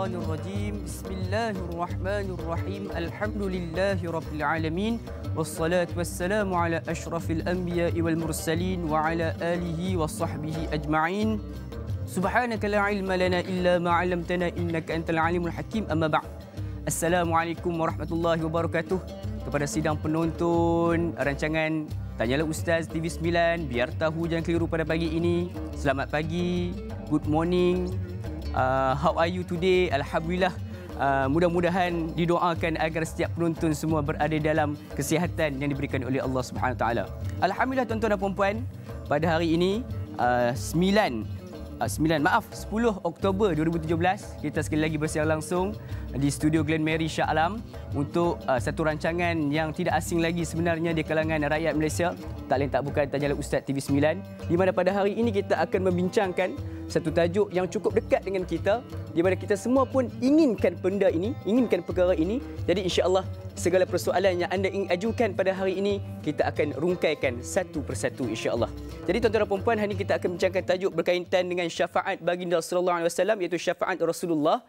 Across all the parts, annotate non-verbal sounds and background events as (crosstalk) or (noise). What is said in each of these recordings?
الشيطان الرجيم بسم الله الرحمن الرحيم الحمد لله رب العالمين والصلاة والسلام على أشرف الأنبياء والمرسلين وعلى آله وصحبه أجمعين سبحانك لا علم لنا إلا ما علمتنا إنك أنت العليم الحكيم أما بعد السلام عليكم ورحمة الله وبركاته kepada sidang penonton rancangan Tanyalah Ustaz TV 9 Biar tahu jangan keliru pada pagi ini Selamat pagi Good morning uh, how are you today alhamdulillah uh, mudah-mudahan didoakan agar setiap penonton semua berada dalam kesihatan yang diberikan oleh Allah Subhanahu taala alhamdulillah tuan-tuan dan puan-puan pada hari ini uh, 9 uh, 9 maaf 10 Oktober 2017 kita sekali lagi bersiar langsung di studio Glen Mary Shah Alam untuk uh, satu rancangan yang tidak asing lagi sebenarnya di kalangan rakyat Malaysia. Tak lain tak bukan tanyalah Ustaz TV9 di mana pada hari ini kita akan membincangkan satu tajuk yang cukup dekat dengan kita di mana kita semua pun inginkan benda ini, inginkan perkara ini. Jadi insya-Allah segala persoalan yang anda ingin ajukan pada hari ini kita akan rungkaikan satu persatu insya-Allah. Jadi tuan-tuan dan puan-puan, hari ini kita akan bincangkan tajuk berkaitan dengan syafaat baginda sallallahu alaihi wasallam iaitu syafaat Rasulullah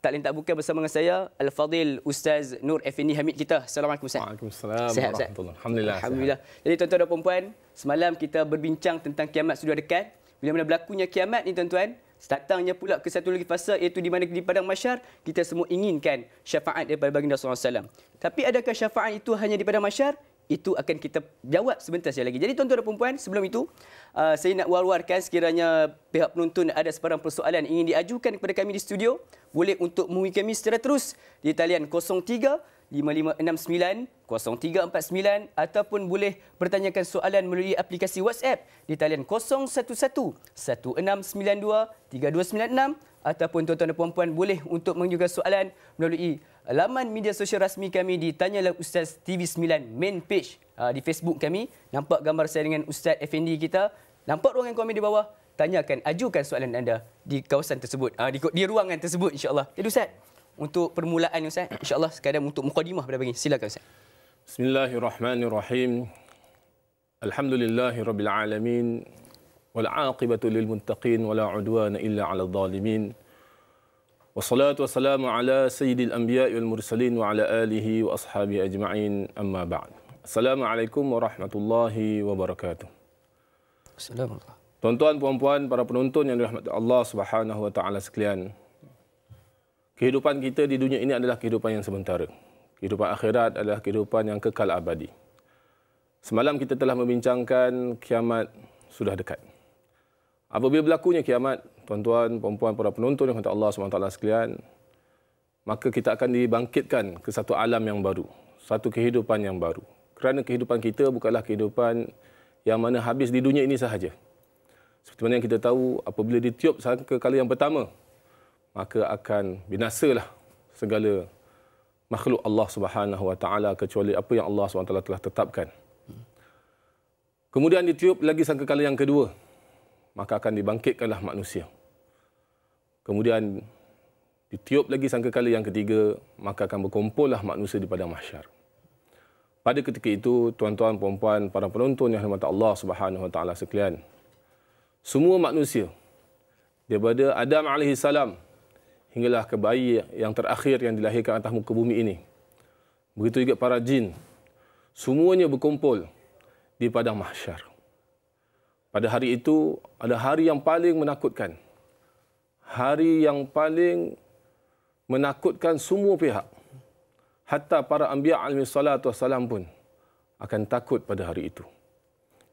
tak lain tak bukan bersama dengan saya Al-Fadil Ustaz Nur Effendi Hamid kita. Assalamualaikum Ustaz. Waalaikumsalam sehat, Alhamdulillah. Alhamdulillah. Sehat. Jadi tuan-tuan dan puan-puan, semalam kita berbincang tentang kiamat sudah dekat. Bila mana berlakunya kiamat ni tuan-tuan, datangnya pula ke satu lagi fasa iaitu di mana di padang mahsyar kita semua inginkan syafaat daripada baginda sallallahu alaihi wasallam. Tapi adakah syafaat itu hanya di padang mahsyar? itu akan kita jawab sebentar saja lagi. Jadi tuan-tuan dan puan-puan, sebelum itu uh, saya nak war-warkan sekiranya pihak penonton ada sebarang persoalan ingin diajukan kepada kami di studio, boleh untuk menghubungi kami secara terus di talian 03 0349 ataupun boleh bertanyakan soalan melalui aplikasi WhatsApp di talian 011 1692 3296 ataupun tuan-tuan dan puan-puan boleh untuk mengajukan soalan melalui laman media sosial rasmi kami di Tanyalah Ustaz TV9 main page ah, di Facebook kami. Nampak gambar saya dengan Ustaz FND kita. Nampak ruangan komen di bawah. Tanyakan, ajukan soalan anda di kawasan tersebut. Ah, di, di ruangan tersebut insyaAllah. Jadi Ustaz, untuk permulaan Ustaz, insyaAllah sekadar untuk mukadimah pada pagi. Silakan Ustaz. Bismillahirrahmanirrahim. Alhamdulillahirrabbilalamin. Wal'aqibatu lilmuntaqin. Wala'udwana illa ala zalimin. Al والصلاة والسلام على سيد الأنبياء والمرسلين وعلى آله وأصحابه أجمعين أما بعد السلام عليكم ورحمة الله وبركاته السلام عليكم Tuan-tuan, puan-puan, para penonton yang dirahmati Allah Subhanahu wa taala sekalian. Kehidupan kita di dunia ini adalah kehidupan yang sementara. Kehidupan akhirat adalah kehidupan yang kekal abadi. Semalam kita telah membincangkan kiamat sudah dekat. Apabila berlakunya kiamat, tuan-tuan, puan-puan, para penonton yang kata Allah SWT sekalian, maka kita akan dibangkitkan ke satu alam yang baru, satu kehidupan yang baru. Kerana kehidupan kita bukanlah kehidupan yang mana habis di dunia ini sahaja. Seperti mana yang kita tahu, apabila ditiup sangka kali yang pertama, maka akan binasalah segala makhluk Allah Subhanahu Wa Taala kecuali apa yang Allah SWT telah tetapkan. Kemudian ditiup lagi sangka kali yang kedua, maka akan dibangkitkanlah manusia. Kemudian ditiup lagi sangkakala yang ketiga, maka akan berkumpullah manusia di padang mahsyar. Pada ketika itu, tuan-tuan, puan-puan, para penonton yang hormat Allah Subhanahu Wa Taala sekalian, semua manusia daripada Adam alaihi salam hinggalah ke bayi yang terakhir yang dilahirkan atas muka bumi ini. Begitu juga para jin. Semuanya berkumpul di padang mahsyar. Pada hari itu, ada hari yang paling menakutkan hari yang paling menakutkan semua pihak. Hatta para anbiya alaihi salatu wassalam pun akan takut pada hari itu.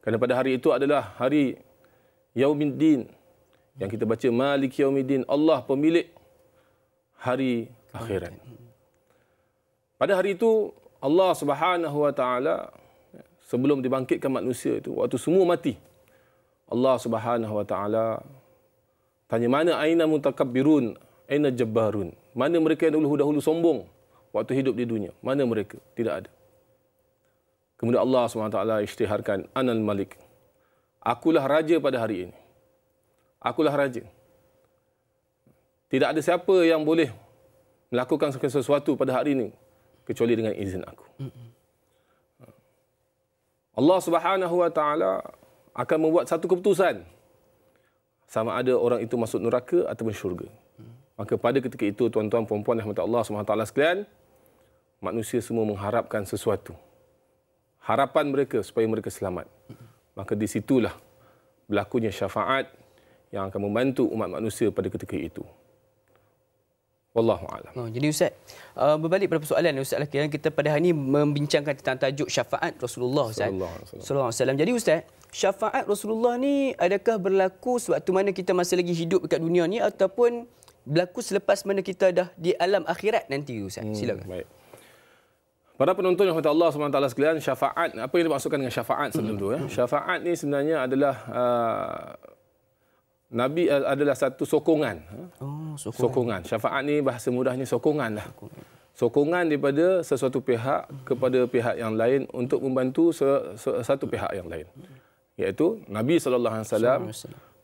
Kerana pada hari itu adalah hari Yaumiddin yang kita baca Malik Yaumiddin Allah pemilik hari akhirat. Pada hari itu Allah Subhanahu wa taala sebelum dibangkitkan manusia itu waktu semua mati Allah Subhanahu wa taala Tanya mana aina mutakabbirun? Aina jabbarun? Mana mereka yang dahulu-dahulu sombong waktu hidup di dunia? Mana mereka? Tidak ada. Kemudian Allah SWT isytiharkan Anal Malik. Akulah raja pada hari ini. Akulah raja. Tidak ada siapa yang boleh melakukan sesuatu pada hari ini kecuali dengan izin aku. Allah Subhanahu Wa Taala akan membuat satu keputusan sama ada orang itu masuk neraka ataupun syurga. Maka pada ketika itu tuan-tuan puan-puan rahmat Allah SWT sekalian, manusia semua mengharapkan sesuatu. Harapan mereka supaya mereka selamat. Maka di situlah berlakunya syafaat yang akan membantu umat manusia pada ketika itu. Wallahu a'lam. Oh, jadi Ustaz, uh, berbalik pada persoalan ni Ustaz Lakin, kita pada hari ini membincangkan tentang tajuk syafaat Rasulullah Ustaz. Sallallahu alaihi wasallam. Jadi Ustaz, syafaat Rasulullah ni adakah berlaku sewaktu mana kita masih lagi hidup dekat dunia ni ataupun berlaku selepas mana kita dah di alam akhirat nanti Ustaz? Hmm, Silakan. Baik. Para penonton yang kata Allah SWT sekalian, syafaat, apa yang dimaksudkan dengan syafaat sebelum tu? Ya? Hmm. Syafaat ni sebenarnya adalah uh, Nabi adalah satu sokongan. Ha? Oh, sokongan. Sokongan. Syafaat ni bahasa mudahnya sokongan lah. Sokongan. daripada sesuatu pihak kepada pihak yang lain untuk membantu satu pihak yang lain. Iaitu Nabi saw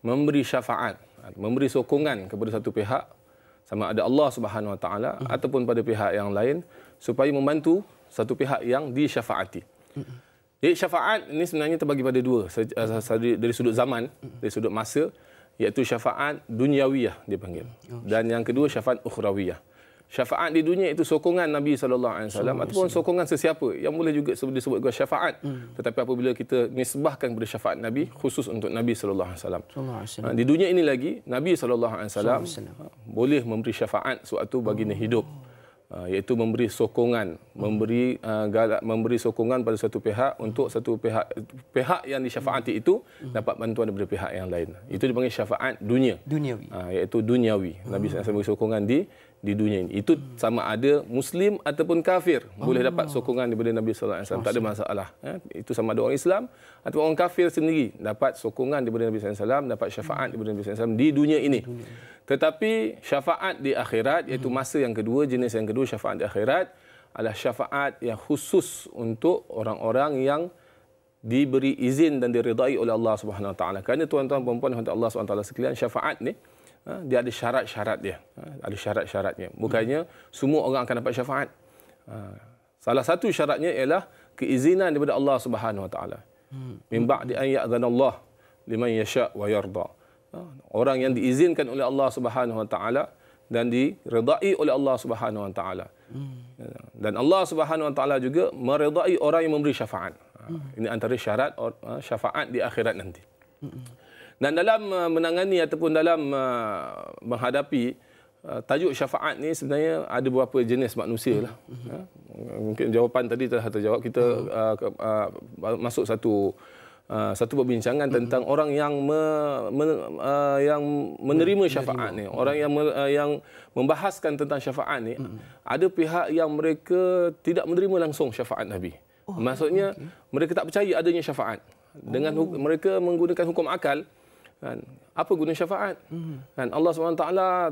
memberi syafaat, ha, memberi sokongan kepada satu pihak sama ada Allah Subhanahu wa taala ataupun pada pihak yang lain supaya membantu satu pihak yang disyafaati. Jadi syafaat ini sebenarnya terbagi pada dua dari sudut zaman, dari sudut masa iaitu syafaat dunyawiyah dia panggil. Oh, Dan yang kedua syafaat ukhrawiyah. Syafaat di dunia itu sokongan Nabi saw alaihi ataupun sokongan sesiapa yang boleh juga disebut juga syafaat. Hmm. Tetapi apabila kita nisbahkan kepada syafaat Nabi khusus untuk Nabi saw ha, Di dunia ini lagi Nabi saw boleh memberi syafaat suatu baginda hidup. Oh. Uh, iaitu memberi sokongan memberi uh, galak memberi sokongan pada satu pihak untuk satu pihak pihak yang disyafaati itu dapat bantuan daripada pihak yang lain itu dipanggil syafaat dunia duniawi uh, iaitu duniawi nabi hmm. sallallahu alaihi wasallam sokongan di di dunia ini. Itu sama ada Muslim ataupun kafir oh. boleh ah. dapat sokongan daripada Nabi Sallallahu Alaihi Wasallam. Tak ada masalah. Ya? Itu sama ada orang Islam atau orang kafir sendiri dapat sokongan daripada Nabi Sallallahu Alaihi Wasallam, dapat syafaat daripada Nabi Sallallahu Alaihi Wasallam di dunia ini. Tetapi syafaat di akhirat, iaitu hmm. masa yang kedua, jenis yang kedua syafaat di akhirat adalah syafaat yang khusus untuk orang-orang yang diberi izin dan diridai oleh Allah Subhanahu Wa Taala. Kerana tuan-tuan puan-puan hamba Allah Subhanahu Wa Taala sekalian syafaat ni Ha, dia ada syarat-syarat dia. Ha, ada syarat-syaratnya. Bukannya semua orang akan dapat syafaat. Ha, salah satu syaratnya ialah keizinan daripada Allah Subhanahu Wa Taala. Min ba'di an ya'dhana Allah liman yasha' wa yarda. Orang yang diizinkan oleh Allah Subhanahu Wa Taala dan diredai oleh Allah Subhanahu Wa Taala. Dan Allah Subhanahu Wa Taala juga meredai orang yang memberi syafaat. Ini antara syarat syafaat di akhirat nanti. Dan dalam uh, menangani ataupun dalam uh, menghadapi uh, tajuk syafaat ni sebenarnya ada beberapa jenis manusia lah. Ha? Mungkin jawapan tadi telah terjawab. Kita masuk satu satu perbincangan tentang orang yang yang menerima syafaat ni, orang yang yang membahaskan tentang syafaat ni, ada pihak yang mereka tidak menerima langsung syafaat Nabi. Oh, Maksudnya mereka tak percaya adanya syafaat. Dengan mereka menggunakan hukum akal, Kan? Apa guna syafaat? Hmm. Kan? Allah SWT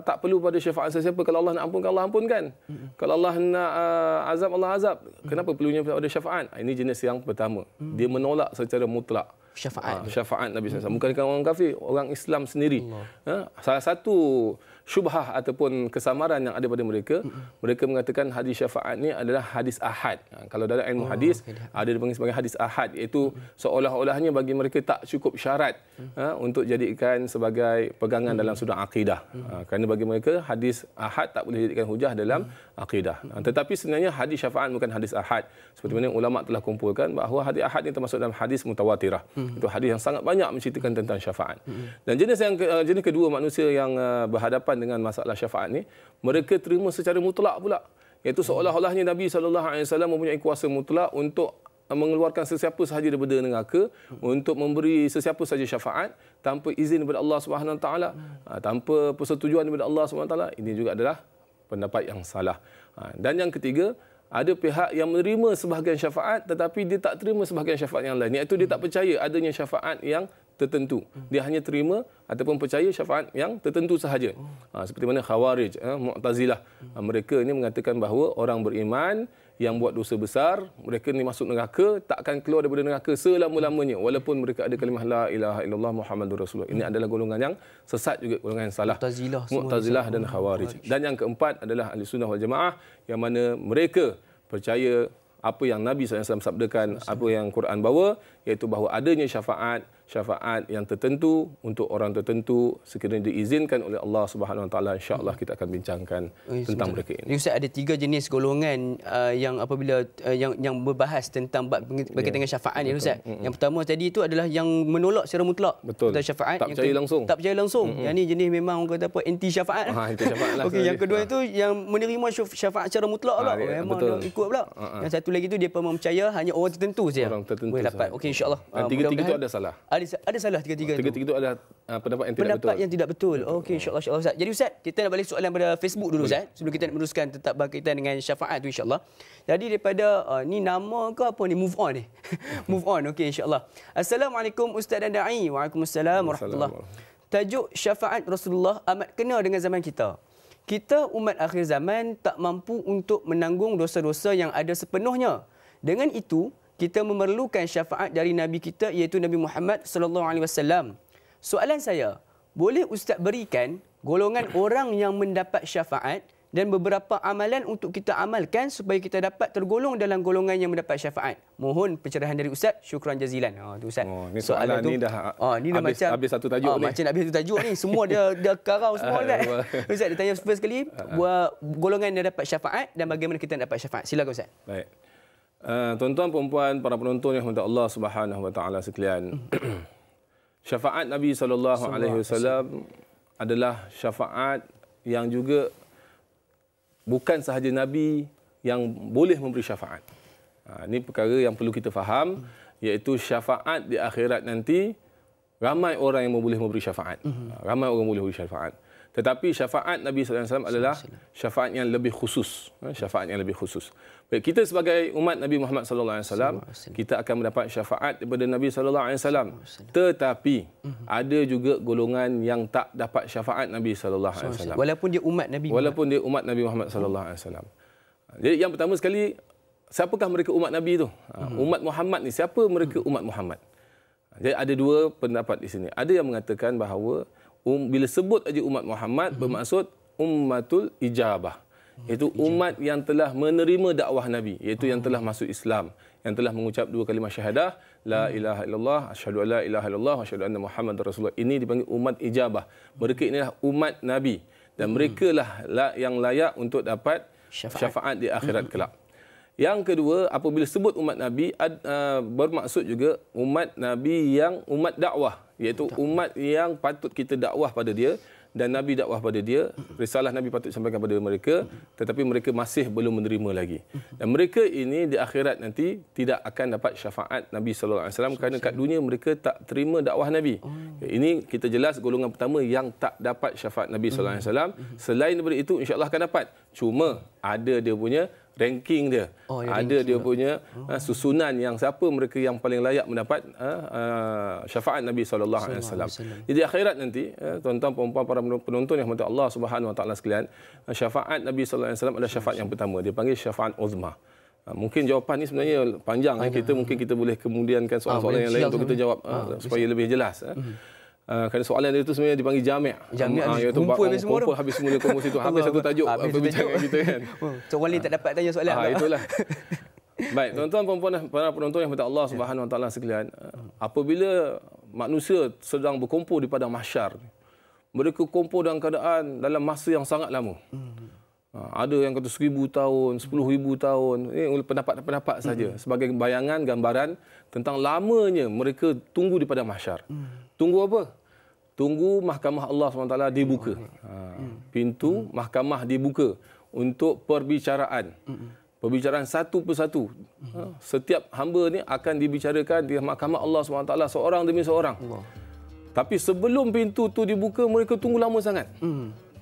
tak perlu pada syafaat sesiapa. Kalau Allah nak ampunkan, Allah ampunkan. Hmm. Kalau Allah nak uh, azab, Allah azab. Hmm. Kenapa perlunya pada syafaat? Ah, ini jenis yang pertama. Hmm. Dia menolak secara mutlak. Syafaat. Ha, syafaat Nabi SAW. Hmm. Bukan orang kafir, orang Islam sendiri. Ha? Salah satu syubhah ataupun kesamaran yang ada pada mereka mm-hmm. mereka mengatakan hadis syafaat ni adalah hadis ahad ha, kalau dalam ilmu oh, hadis okay. ada dipanggil sebagai hadis ahad iaitu mm-hmm. seolah-olahnya bagi mereka tak cukup syarat mm-hmm. ha, untuk jadikan sebagai pegangan mm-hmm. dalam sudut akidah mm-hmm. ha, kerana bagi mereka hadis ahad tak boleh dijadikan hujah dalam mm-hmm. akidah ha, tetapi sebenarnya hadis syafaat bukan hadis ahad seperti mana ulama telah kumpulkan bahawa hadis ahad ini termasuk dalam hadis mutawatirah mm-hmm. itu hadis yang sangat banyak menceritakan tentang syafaat mm-hmm. dan jenis yang eh, jenis kedua manusia yang eh, berhadapan dengan masalah syafaat ni, mereka terima secara mutlak pula. Iaitu seolah-olahnya Nabi Sallallahu Alaihi Wasallam mempunyai kuasa mutlak untuk eh, mengeluarkan sesiapa sahaja daripada neraka untuk memberi sesiapa sahaja syafaat tanpa izin daripada Allah Subhanahu Wa taala ha, tanpa persetujuan daripada Allah Subhanahu Wa taala ini juga adalah pendapat yang salah ha, dan yang ketiga ada pihak yang menerima sebahagian syafaat tetapi dia tak terima sebahagian syafaat yang lain iaitu dia tak percaya adanya syafaat yang tertentu. Dia hanya terima ataupun percaya syafaat yang tertentu sahaja. Ha, seperti mana khawarij, eh, mu'tazilah. Ha, mereka ini mengatakan bahawa orang beriman yang buat dosa besar, mereka ini masuk neraka, takkan keluar daripada neraka selama-lamanya. Walaupun mereka ada kalimah La ilaha illallah Muhammadur Rasulullah. Ini adalah golongan yang sesat juga, golongan yang salah. Mu'tazilah, Mu'tazilah dan khawarij. Dan yang keempat adalah ahli sunnah wal jamaah yang mana mereka percaya apa yang Nabi SAW sabdakan, apa yang Quran bawa, iaitu bahawa adanya syafaat, syafaat yang tertentu untuk orang tertentu sekiranya diizinkan oleh Allah Subhanahu Wa Taala Insya Allah kita akan bincangkan oh, tentang mereka ini. Ustaz ada tiga jenis golongan uh, yang apabila uh, yang yang berbahas tentang ya. berkaitan yeah. dengan syafaat ya Ustaz. Mm-mm. Yang pertama tadi itu adalah yang menolak secara mutlak Betul. tentang syafaat tak yang percaya langsung. Tak percaya langsung. Mm-mm. Yang ini jenis memang orang kata apa anti syafaat. Ha ah, anti syafaat lah (laughs) Okey yang kedua ha. Ah. itu yang menerima syafaat secara mutlak ha, pula. Ya, memang betul. dia ikut pula. Ha, ha. Yang satu lagi itu dia percaya hanya orang tertentu saja. Orang tertentu Okey Insya Allah. uh, tiga-tiga itu ada salah ada ada salah tiga-tiga itu. Tiga-tiga itu adalah uh, pendapat yang tidak pendapat betul. yang tidak betul. Okey, insya-Allah insya-Allah Ustaz. Jadi Ustaz, kita nak balik soalan pada Facebook dulu Ustaz eh, sebelum kita nak meneruskan tetap berkaitan dengan syafaat tu insya-Allah. Jadi daripada ah, ni nama ke apa ni move on ni. Eh. (laughs) move on. Okey, insya-Allah. Assalamualaikum Ustaz dan dai. Waalaikumsalam warahmatullahi Tajuk syafaat Rasulullah amat kena dengan zaman kita. Kita umat akhir zaman tak mampu untuk menanggung dosa-dosa yang ada sepenuhnya. Dengan itu, kita memerlukan syafaat dari nabi kita iaitu nabi Muhammad sallallahu alaihi wasallam soalan saya boleh ustaz berikan golongan orang yang mendapat syafaat dan beberapa amalan untuk kita amalkan supaya kita dapat tergolong dalam golongan yang mendapat syafaat. Mohon pencerahan dari ustaz. Syukran jazilan. Ha oh, tu ustaz. Oh, ni soalan, soalan tu, ni dah oh, ni habis, macam, habis satu tajuk oh, ni. macam nak habis satu tajuk ni. Semua dia (laughs) dia karau semua kan. Lah. ustaz dia tanya first sekali ah. buat golongan yang dapat syafaat dan bagaimana kita nak dapat syafaat. Silakan ustaz. Baik. Ah, tuan-tuan puan-puan para penonton yang minta Allah Subhanahu wa taala sekalian. (clears throat) syafaat Nabi sallallahu alaihi wasallam adalah syafaat yang juga bukan sahaja nabi yang boleh memberi syafaat. Ha, ini perkara yang perlu kita faham iaitu syafaat di akhirat nanti ramai orang yang boleh memberi syafaat. Ha, ramai orang boleh memberi syafaat. Tetapi syafaat Nabi sallallahu adalah syafaat yang lebih khusus, syafaat yang lebih khusus kita sebagai umat Nabi Muhammad SAW kita akan mendapat syafaat daripada Nabi SAW. tetapi mhm. ada juga golongan yang tak dapat syafaat Nabi SAW. walaupun dia umat Nabi Muhammad. walaupun dia umat Nabi Muhammad SAW. jadi yang pertama sekali siapakah mereka umat Nabi itu? Ha, mhm. umat Muhammad ni siapa mereka mhm. umat Muhammad jadi ada dua pendapat di sini ada yang mengatakan bahawa um, bila sebut aja umat Muhammad bermaksud ummatul ijabah iaitu umat yang telah menerima dakwah Nabi, iaitu yang telah masuk Islam, yang telah mengucap dua kalimah syahadah, la hmm. ilaha illallah, asyhadu alla ilaha illallah, asyhadu anna Muhammadar Rasulullah. Ini dipanggil umat ijabah. Mereka inilah umat Nabi dan hmm. mereka lah yang layak untuk dapat syafaat di akhirat hmm. kelak. Yang kedua, apabila sebut umat Nabi, uh, bermaksud juga umat Nabi yang umat dakwah. Iaitu umat yang patut kita dakwah pada dia dan Nabi dakwah pada dia, risalah Nabi patut sampaikan kepada mereka, tetapi mereka masih belum menerima lagi. Dan mereka ini di akhirat nanti tidak akan dapat syafaat Nabi saw. alaihi kerana kat dunia mereka tak terima dakwah Nabi. Oh. Ini kita jelas golongan pertama yang tak dapat syafaat Nabi saw. Hmm. Selain daripada itu insyaallah akan dapat. Cuma ada dia punya ranking dia. Oh, ya, ada ranking dia punya oh. uh, susunan yang siapa mereka yang paling layak mendapat uh, uh, syafaat Nabi sallallahu alaihi wasallam. Jadi akhirat nanti uh, tuan-tuan puan-puan para penonton yang mati Allah Subhanahu wa taala sekalian, uh, syafaat Nabi sallallahu alaihi wasallam adalah syafaat yang pertama. Dia panggil syafaat uzma. Mungkin jawapan ini sebenarnya panjang. panjang. Kita mungkin kita boleh kemudiankan soalan-soalan ah, yang lain untuk lah. kita jawab ah, supaya lebih jelas. Uh-huh. Ah, kerana soalan dia tu sebenarnya dipanggil jami' jami' ha, itu kumpul habis semua kumpul habis semua kongsi tu habis satu tajuk habis perbincangan kita kan so oh, wali tak dapat tanya soalan ha, itulah (laughs) Baik, tuan-tuan puan-puan para penonton yang minta Allah Subhanahu Wa Taala sekalian, ah, apabila manusia sedang berkumpul di padang mahsyar, mereka kumpul dalam keadaan dalam masa yang sangat lama. Hmm. ada yang kata seribu tahun, sepuluh ribu tahun, ini pendapat-pendapat saja hmm. sebagai bayangan gambaran tentang lamanya mereka tunggu di padang mahsyar. Hmm. Tunggu apa? Tunggu mahkamah Allah SWT dibuka. Hmm. Ha. Hmm. Pintu hmm. mahkamah dibuka untuk perbicaraan. Perbicaraan satu persatu. Ha. Setiap hamba ini akan dibicarakan di mahkamah Allah SWT seorang demi seorang. Tapi sebelum pintu tu dibuka, mereka tunggu lama sangat.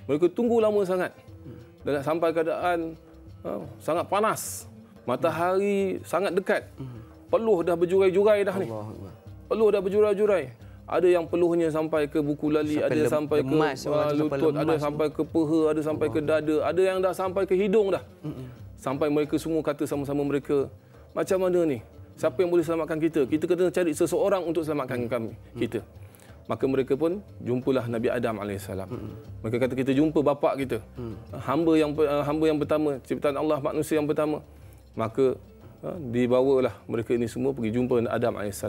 Mereka tunggu lama sangat. Dan sampai keadaan ha, sangat panas. Matahari sangat dekat. Peluh dah berjurai-jurai dah ni. Peluh dah berjurai-jurai ada yang peluhnya sampai ke buku lali sampai ada sampai lemas, ke lutut ada sampai ke peha ada sampai ke dada ada yang dah sampai ke hidung dah sampai mereka semua kata sama-sama mereka macam mana ni siapa yang boleh selamatkan kita kita kena cari seseorang untuk selamatkan mm. kami mm. kita maka mereka pun jumpalah Nabi Adam AS. Mereka kata kita jumpa bapa kita. Mm. Hamba yang eh, hamba yang pertama, ciptaan Allah manusia yang pertama. Maka eh, dibawalah mereka ini semua pergi jumpa Adam AS.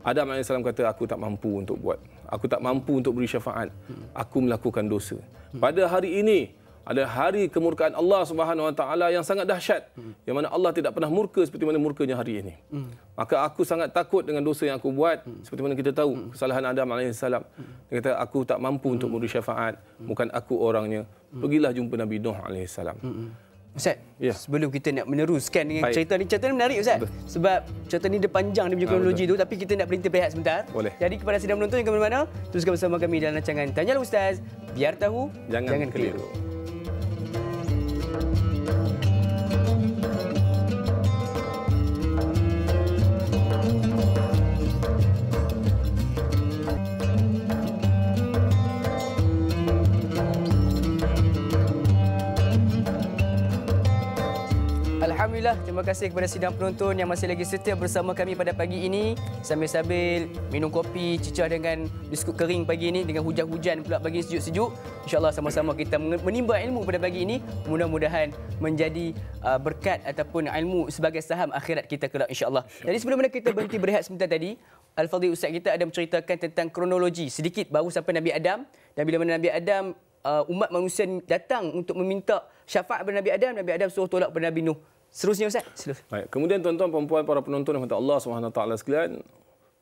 Adam AS kata, aku tak mampu untuk buat. Aku tak mampu untuk beri syafaat. Aku melakukan dosa. Pada hari ini, ada hari kemurkaan Allah Subhanahu Wa Taala yang sangat dahsyat hmm. yang mana Allah tidak pernah murka seperti mana murkanya hari ini. Hmm. Maka aku sangat takut dengan dosa yang aku buat hmm. seperti mana kita tahu hmm. kesalahan Adam alaihissalam. Hmm. Dia kata aku tak mampu hmm. untuk memberi syafaat hmm. bukan aku orangnya. Hmm. Pergilah jumpa Nabi Nuh alaihissalam. Hmm. Ustaz, yeah. sebelum kita nak meneruskan dengan Baik. cerita ni, cerita ni menarik Ustaz. Betul. Sebab cerita ni dia panjang dia punya ah, kronologi tu, tapi kita nak berhenti berehat sebentar. Boleh. Jadi kepada sedang menonton yang ke mana-mana, teruskan bersama kami dalam rancangan Tanya Ustaz, biar tahu, jangan, jangan keliru. keliru. Alhamdulillah, terima kasih kepada sidang penonton yang masih lagi setia bersama kami pada pagi ini. Sambil-sambil minum kopi, cecah dengan biskut kering pagi ini dengan hujan-hujan pula pagi sejuk-sejuk. InsyaAllah sama-sama kita menimba ilmu pada pagi ini. Mudah-mudahan menjadi uh, berkat ataupun ilmu sebagai saham akhirat kita kelak insyaAllah. Jadi sebelum kita berhenti berehat sebentar tadi, Al-Fadhi Ustaz kita ada menceritakan tentang kronologi sedikit baru sampai Nabi Adam. Dan bila mana Nabi Adam, uh, umat manusia datang untuk meminta syafaat kepada Nabi Adam, Nabi Adam suruh tolak kepada Nabi Nuh. Seterusnya Ustaz. Silu. Baik, kemudian tuan-tuan puan-puan para penonton yang Allah Subhanahu taala sekalian,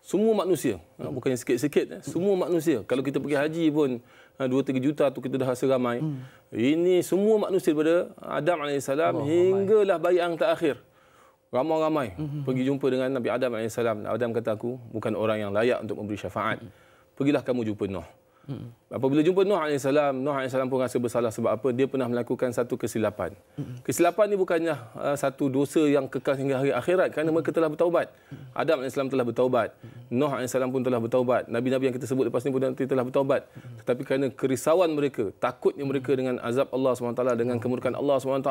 semua manusia, hmm. bukannya sikit-sikit, hmm. semua manusia. Kalau kita pergi haji pun 2 ha, 3 juta tu kita dah rasa ramai. Hmm. Ini semua manusia daripada Adam alaihi salam hinggalah bayi ang terakhir. Ramai-ramai hmm. pergi jumpa dengan Nabi Adam alaihi salam. Adam kata aku bukan orang yang layak untuk memberi syafaat. Hmm. Pergilah kamu jumpa Nuh. Hmm. Apabila jumpa Nuh AS, Nuh AS pun rasa bersalah sebab apa? Dia pernah melakukan satu kesilapan. Hmm. Kesilapan ini bukannya uh, satu dosa yang kekal hingga hari akhirat kerana mereka telah bertaubat. Hmm. Adam AS telah bertaubat. Hmm. Nuh AS pun telah bertaubat. Nabi-Nabi yang kita sebut lepas ini pun nanti telah bertaubat. Hmm. Tetapi kerana kerisauan mereka, takutnya mereka dengan azab Allah SWT, dengan kemurkan Allah SWT,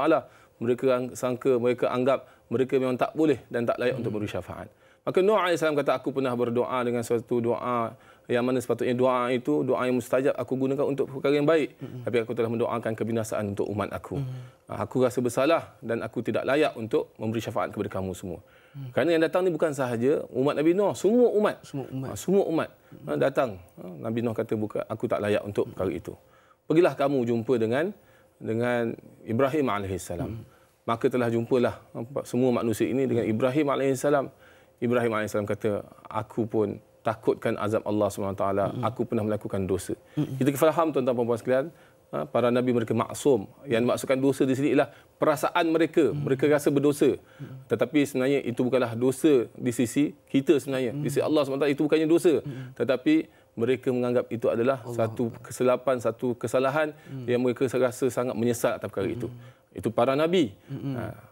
mereka sangka, mereka anggap mereka memang tak boleh dan tak layak hmm. untuk beri syafaat. Maka Nuh AS kata, aku pernah berdoa dengan suatu doa yang mana sepatutnya doa itu doa yang mustajab aku gunakan untuk perkara yang baik mm-hmm. tapi aku telah mendoakan kebinasaan untuk umat aku mm-hmm. aku rasa bersalah dan aku tidak layak untuk memberi syafaat kepada kamu semua mm-hmm. kerana yang datang ni bukan sahaja umat Nabi Nuh semua umat semua umat ah, semua umat mm-hmm. datang Nabi Nuh kata bukan aku tak layak untuk mm-hmm. perkara itu pergilah kamu jumpa dengan dengan Ibrahim alaihissalam mm-hmm. maka telah jumpalah semua manusia ini dengan Ibrahim alaihissalam Ibrahim alaihissalam kata aku pun takutkan azab Allah SWT. Mm. Aku pernah melakukan dosa. Mm. Kita faham tuan-tuan perempuan sekalian, ha, para nabi mereka maksum. Yang maksudkan dosa di sini ialah perasaan mereka. Mm. Mereka rasa berdosa. Mm. Tetapi sebenarnya itu bukanlah dosa di sisi kita sebenarnya. Mm. Di sisi Allah SWT itu bukannya dosa. Mm. Tetapi mereka menganggap itu adalah Allah satu Allah. kesilapan, satu kesalahan mm. yang mereka rasa sangat menyesal atas perkara mm. itu. Itu para nabi. Mm. Ha.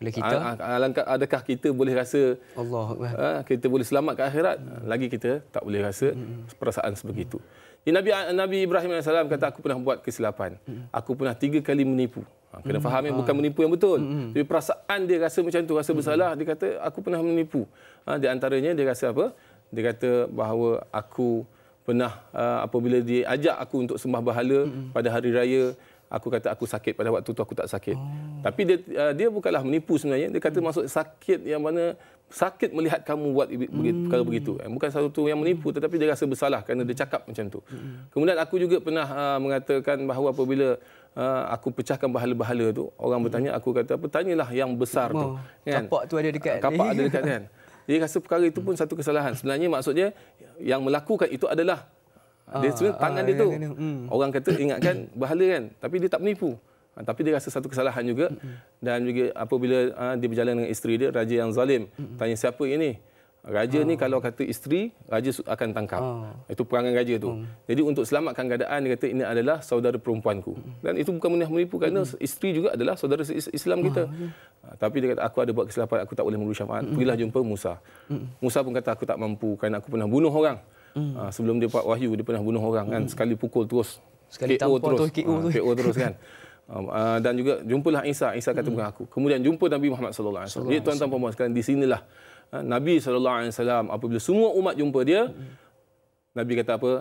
Bila kita alangkah adakah kita boleh rasa Allah ah, kita boleh selamat ke akhirat lagi kita tak boleh rasa perasaan sebegitu. Nabi ah, Nabi Ibrahim AS kata aku pernah buat kesilapan. Aku pernah tiga kali menipu. Ha, kena hmm. faham yang ah. bukan menipu yang betul. Hmm. Tapi perasaan dia rasa macam tu rasa bersalah dia kata aku pernah menipu. Ha, di antaranya dia rasa apa? Dia kata bahawa aku pernah apabila ajak aku untuk sembah berhala hmm. pada hari raya aku kata aku sakit pada waktu tu aku tak sakit oh. tapi dia uh, dia bukanlah menipu sebenarnya dia kata hmm. maksud sakit yang mana sakit melihat kamu buat hmm. begitu hmm. Eh, begitu bukan satu tu yang menipu hmm. tetapi dia rasa bersalah kerana dia cakap macam tu hmm. kemudian aku juga pernah uh, mengatakan bahawa apabila uh, aku pecahkan bahala-bahala tu orang hmm. bertanya aku kata apa tanyalah yang besar tu kan kapak tu ada dekat ah, kapak ada dekat kan (laughs) dia rasa perkara itu pun satu kesalahan sebenarnya maksudnya yang melakukan itu adalah dia ah, sebenarnya ah, tangan ah, dia tu. Ini, hmm. Orang kata ingatkan bahala kan. Tapi dia tak menipu. Ha, tapi dia rasa satu kesalahan juga. Dan juga apabila ha, dia berjalan dengan isteri dia, raja yang zalim. Tanya siapa ini? Raja ha. ni kalau kata isteri, raja akan tangkap. Ha. Itu perangan raja tu. Ha. Jadi untuk selamatkan keadaan, dia kata ini adalah saudara perempuanku. Dan itu bukan menipu, menipu kerana ha. isteri juga adalah saudara Islam kita. Ha. Ha. Tapi dia kata, aku ada buat kesilapan, aku tak boleh memberi syafaat. Ha. Pergilah jumpa Musa. Ha. Musa pun kata, aku tak mampu kerana aku pernah bunuh orang. Hmm. Ha, sebelum dia buat wahyu dia pernah bunuh orang kan hmm. sekali pukul terus. Sekali KO terus. Tu, KO, ha, ah, KO terus kan. Uh, (laughs) dan juga jumpalah Isa Isa kata bukan hmm. aku kemudian jumpa Nabi Muhammad sallallahu alaihi wasallam tuan-tuan puan-puan sekarang di sinilah uh, Nabi sallallahu alaihi wasallam apabila semua umat jumpa dia hmm Nabi kata apa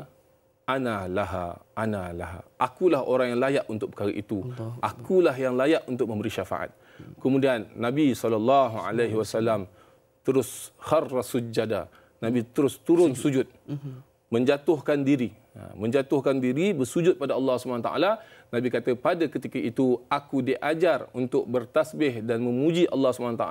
ana laha ana laha akulah orang yang layak untuk perkara itu akulah yang layak untuk memberi syafaat hmm. kemudian Nabi sallallahu alaihi wasallam terus kharra sujjada Nabi terus turun sujud. sujud. Mm -hmm. Menjatuhkan diri. Ha, menjatuhkan diri, bersujud pada Allah SWT. Nabi kata, pada ketika itu, aku diajar untuk bertasbih dan memuji Allah SWT.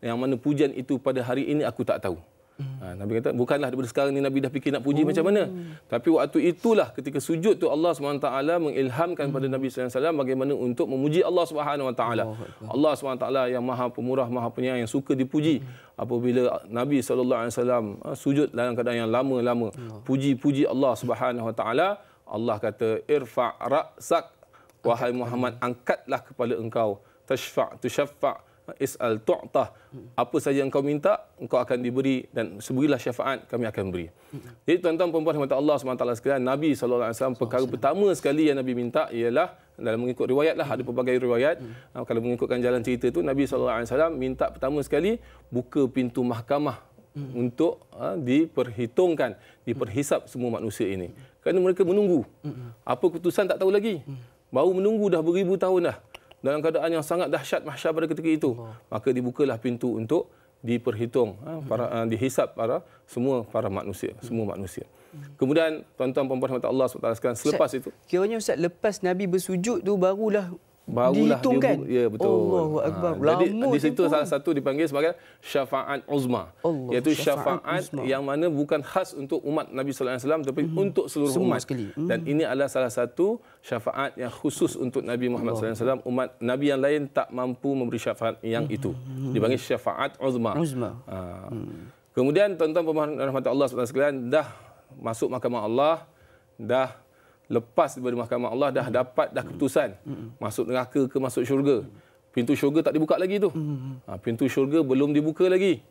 Yang mana pujian itu pada hari ini aku tak tahu. Hmm. Ha, Nabi kata, bukanlah daripada sekarang ni Nabi dah fikir nak puji oh. macam mana. Tapi waktu itulah ketika sujud tu Allah SWT mengilhamkan kepada hmm. Nabi SAW bagaimana untuk memuji Allah SWT. Oh. Allah SWT yang maha pemurah, maha penyayang, yang suka dipuji. Hmm. Apabila Nabi SAW ha, sujud dalam keadaan yang lama-lama. Puji-puji oh. Allah SWT. Allah kata, irfa' raksak. Wahai Muhammad, angkatlah kepala engkau. Tashfa' tushafa' is'al tu'tah. Apa saja yang kau minta, kau akan diberi dan sebutlah syafaat kami akan beri. Jadi tuan-tuan puan-puan hamba Allah Subhanahu taala sekalian, Nabi saw perkara pertama sekali yang Nabi minta ialah dalam mengikut riwayat lah, ada pelbagai riwayat. Ha, kalau mengikutkan jalan cerita itu Nabi saw minta pertama sekali buka pintu mahkamah untuk ha, diperhitungkan, diperhisap semua manusia ini. Kerana mereka menunggu. Apa keputusan tak tahu lagi. Baru menunggu dah beribu tahun dah dalam keadaan yang sangat dahsyat mahsyar pada ketika itu oh. maka dibukalah pintu untuk diperhitung ha, para uh, dihisap para semua para manusia hmm. semua manusia hmm. Kemudian tuan-tuan puan-puan Allah SWT selepas Ustaz, itu. Kiranya Ustaz lepas Nabi bersujud tu barulah barulah dia kan? ya betul Allahuakbar ha, jadi di situ pun. salah satu dipanggil sebagai syafaat uzma Allah, iaitu syafaat, syafaat yang mana bukan khas untuk umat Nabi sallallahu alaihi wasallam tapi hmm. untuk seluruh Semua umat sekali. Hmm. dan mhm. ini adalah salah satu syafaat yang khusus untuk Nabi Muhammad sallallahu alaihi wasallam umat nabi yang lain tak mampu memberi syafaat yang hmm. itu mhm. dipanggil syafaat uzma, uzma. Ha. Hmm. kemudian tuan-tuan pemahaman rahmat Allah sekalian dah masuk mahkamah Allah dah lepas daripada mahkamah Allah dah hmm. dapat dah keputusan hmm. masuk neraka ke masuk syurga. Pintu syurga tak dibuka lagi tu. Hmm. Ha, pintu syurga belum dibuka lagi.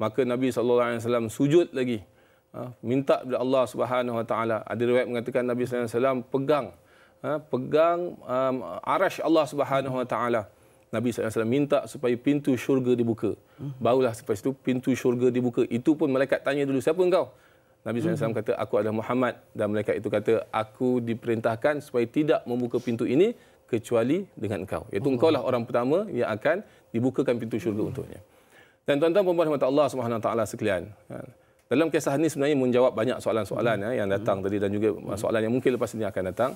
Maka Nabi saw sujud lagi. Ha, minta kepada Allah Subhanahu wa taala. Ada riwayat mengatakan Nabi saw pegang ha, pegang um, arasy Allah Subhanahu wa taala. Nabi SAW minta supaya pintu syurga dibuka. Mm-hmm. Barulah selepas itu pintu syurga dibuka. Itu pun malaikat tanya dulu, siapa engkau? Nabi SAW hmm. kata, aku adalah Muhammad. Dan mereka itu kata, aku diperintahkan supaya tidak membuka pintu ini kecuali dengan engkau. Iaitu engkau lah orang pertama yang akan dibukakan pintu syurga hmm. untuknya. Dan tuan-tuan perempuan -tuan, Allah SWT sekalian. Ya. Dalam kisah ini sebenarnya menjawab banyak soalan-soalan hmm. yang datang hmm. tadi dan juga soalan yang mungkin lepas ini akan datang.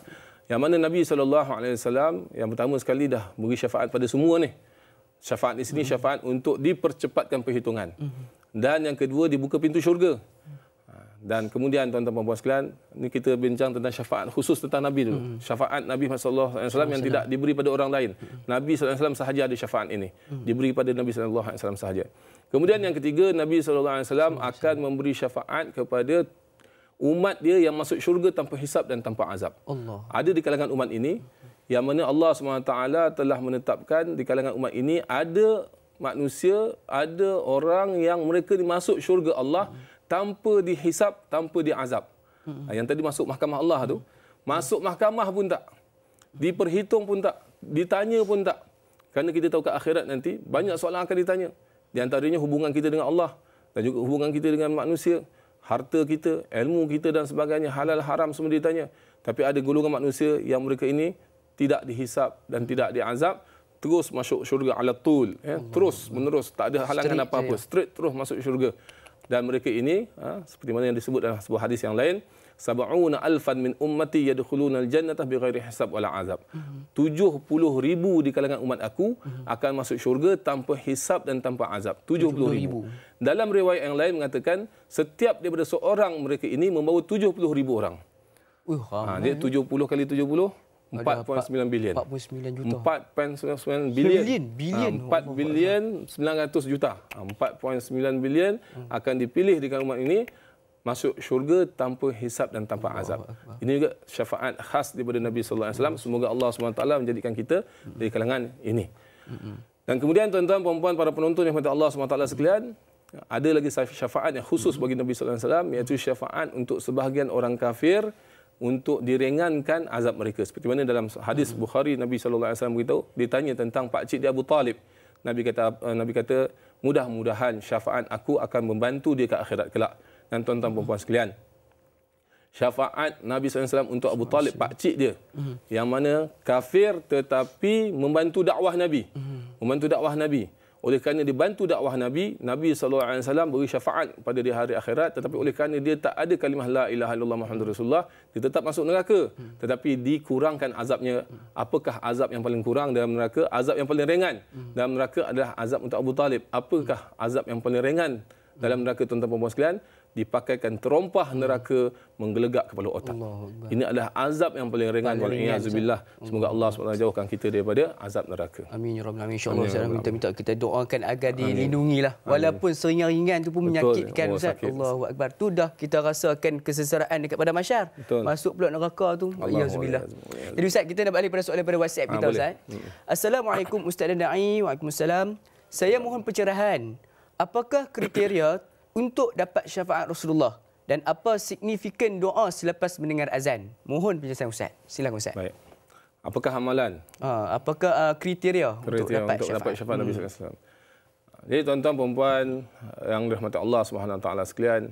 Yang mana Nabi SAW yang pertama sekali dah beri syafaat pada semua ni. Syafaat di sini hmm. syafaat untuk dipercepatkan perhitungan. Hmm. Dan yang kedua dibuka pintu syurga. Dan kemudian tuan-tuan dan puan sekalian, ini kita bincang tentang syafaat khusus tentang Nabi dulu. Hmm. Syafaat Nabi Muhammad SAW wasallam yang tidak diberi pada orang lain. Hmm. Nabi SAW sahaja ada syafaat ini. Hmm. Diberi pada Nabi sallallahu alaihi sahaja. Kemudian yang ketiga, Nabi SAW alaihi wasallam akan memberi syafaat kepada umat dia yang masuk syurga tanpa hisap dan tanpa azab. Allah. Ada di kalangan umat ini yang mana Allah SWT telah menetapkan di kalangan umat ini ada manusia, ada orang yang mereka dimasuk syurga Allah hmm tanpa dihisap, tanpa diazab. Hmm. Ah, yang tadi masuk mahkamah Allah hmm. tu, masuk mahkamah pun tak. Diperhitung pun tak, ditanya pun tak. Kerana kita tahu ke akhirat nanti banyak soalan akan ditanya. Di antaranya hubungan kita dengan Allah dan juga hubungan kita dengan manusia, harta kita, ilmu kita dan sebagainya, halal haram semua ditanya. Tapi ada golongan manusia yang mereka ini tidak dihisap dan tidak diazab terus masuk syurga ala tul ya. terus menerus tak ada halangan apa-apa ya. straight terus masuk syurga dan mereka ini ha, seperti mana yang disebut dalam sebuah hadis yang lain sab'una alfan min ummati yadkhuluna aljannata bighairi hisab wala azab uh-huh. ribu di kalangan umat aku akan masuk syurga tanpa hisab dan tanpa azab 70, 70 ribu. dalam riwayat yang lain mengatakan setiap daripada seorang mereka ini membawa 70 ribu orang uh, ha, jadi 70 kali 70 4.9 bilion. 4.9 juta. 4.9 bilion. Bilion, bilion. 4 bilion 900 juta. 4.9 ah, bilion hmm. akan dipilih di kalimat ini masuk syurga tanpa hisap dan tanpa azab. Ini juga syafaat khas daripada Nabi sallallahu alaihi wasallam. Hmm. Semoga Allah Subhanahu Taala menjadikan kita hmm. di kalangan ini. Dan kemudian tuan-tuan puan-puan para penonton yang hormat Allah Subhanahu Taala sekalian, ada lagi syafaat yang khusus bagi Nabi sallallahu alaihi wasallam iaitu syafaat untuk sebahagian orang kafir untuk direngankan azab mereka. Seperti mana dalam hadis hmm. Bukhari Nabi sallallahu alaihi wasallam beritahu ditanya tentang pak cik dia Abu Talib. Nabi kata eh, Nabi kata mudah-mudahan syafaat aku akan membantu dia ke akhirat kelak. Dan tuan-tuan hmm. puan-puan sekalian, syafaat Nabi sallallahu alaihi wasallam untuk Abu Talib pak cik dia hmm. yang mana kafir tetapi membantu dakwah Nabi. Membantu dakwah Nabi. Oleh kerana dibantu dakwah Nabi, Nabi SAW beri syafaat pada dia hari akhirat. Tetapi oleh kerana dia tak ada kalimah La ilaha illallah Muhammad Rasulullah, dia tetap masuk neraka. Tetapi dikurangkan azabnya. Apakah azab yang paling kurang dalam neraka? Azab yang paling ringan dalam neraka adalah azab untuk Abu Talib. Apakah azab yang paling ringan dalam neraka tuan-tuan perempuan sekalian? dipakaikan terompah neraka menggelegak kepala otak. Ini adalah azab yang paling ringan ya azbillah. Semoga Allah SWT jauhkan kita daripada azab neraka. Amin ya rabbal alamin. Insya-Allah saya minta-minta kita doakan agar dilindungilah walaupun seringan ringan tu pun menyakitkan oh, Ustaz. Allah Allahuakbar. Tu dah kita rasakan kesesaraan dekat pada masyar. Masuk pula neraka tu. Ya azbillah. Jadi Ustaz kita nak balik pada soalan pada WhatsApp kita ah, Ustaz. Hmm. Assalamualaikum Ustaz dan Da'i. Waalaikumsalam. Saya mohon pencerahan. Apakah kriteria untuk dapat syafaat Rasulullah dan apa signifikan doa selepas mendengar azan? Mohon penjelasan Ustaz. Silakan Ustaz. Baik. Apakah amalan? Ha, apakah uh, kriteria, kriteria, untuk dapat untuk syafaat, syafaat hmm. Nabi SAW? Jadi tuan-tuan perempuan yang dirahmati Allah Subhanahu Taala sekalian,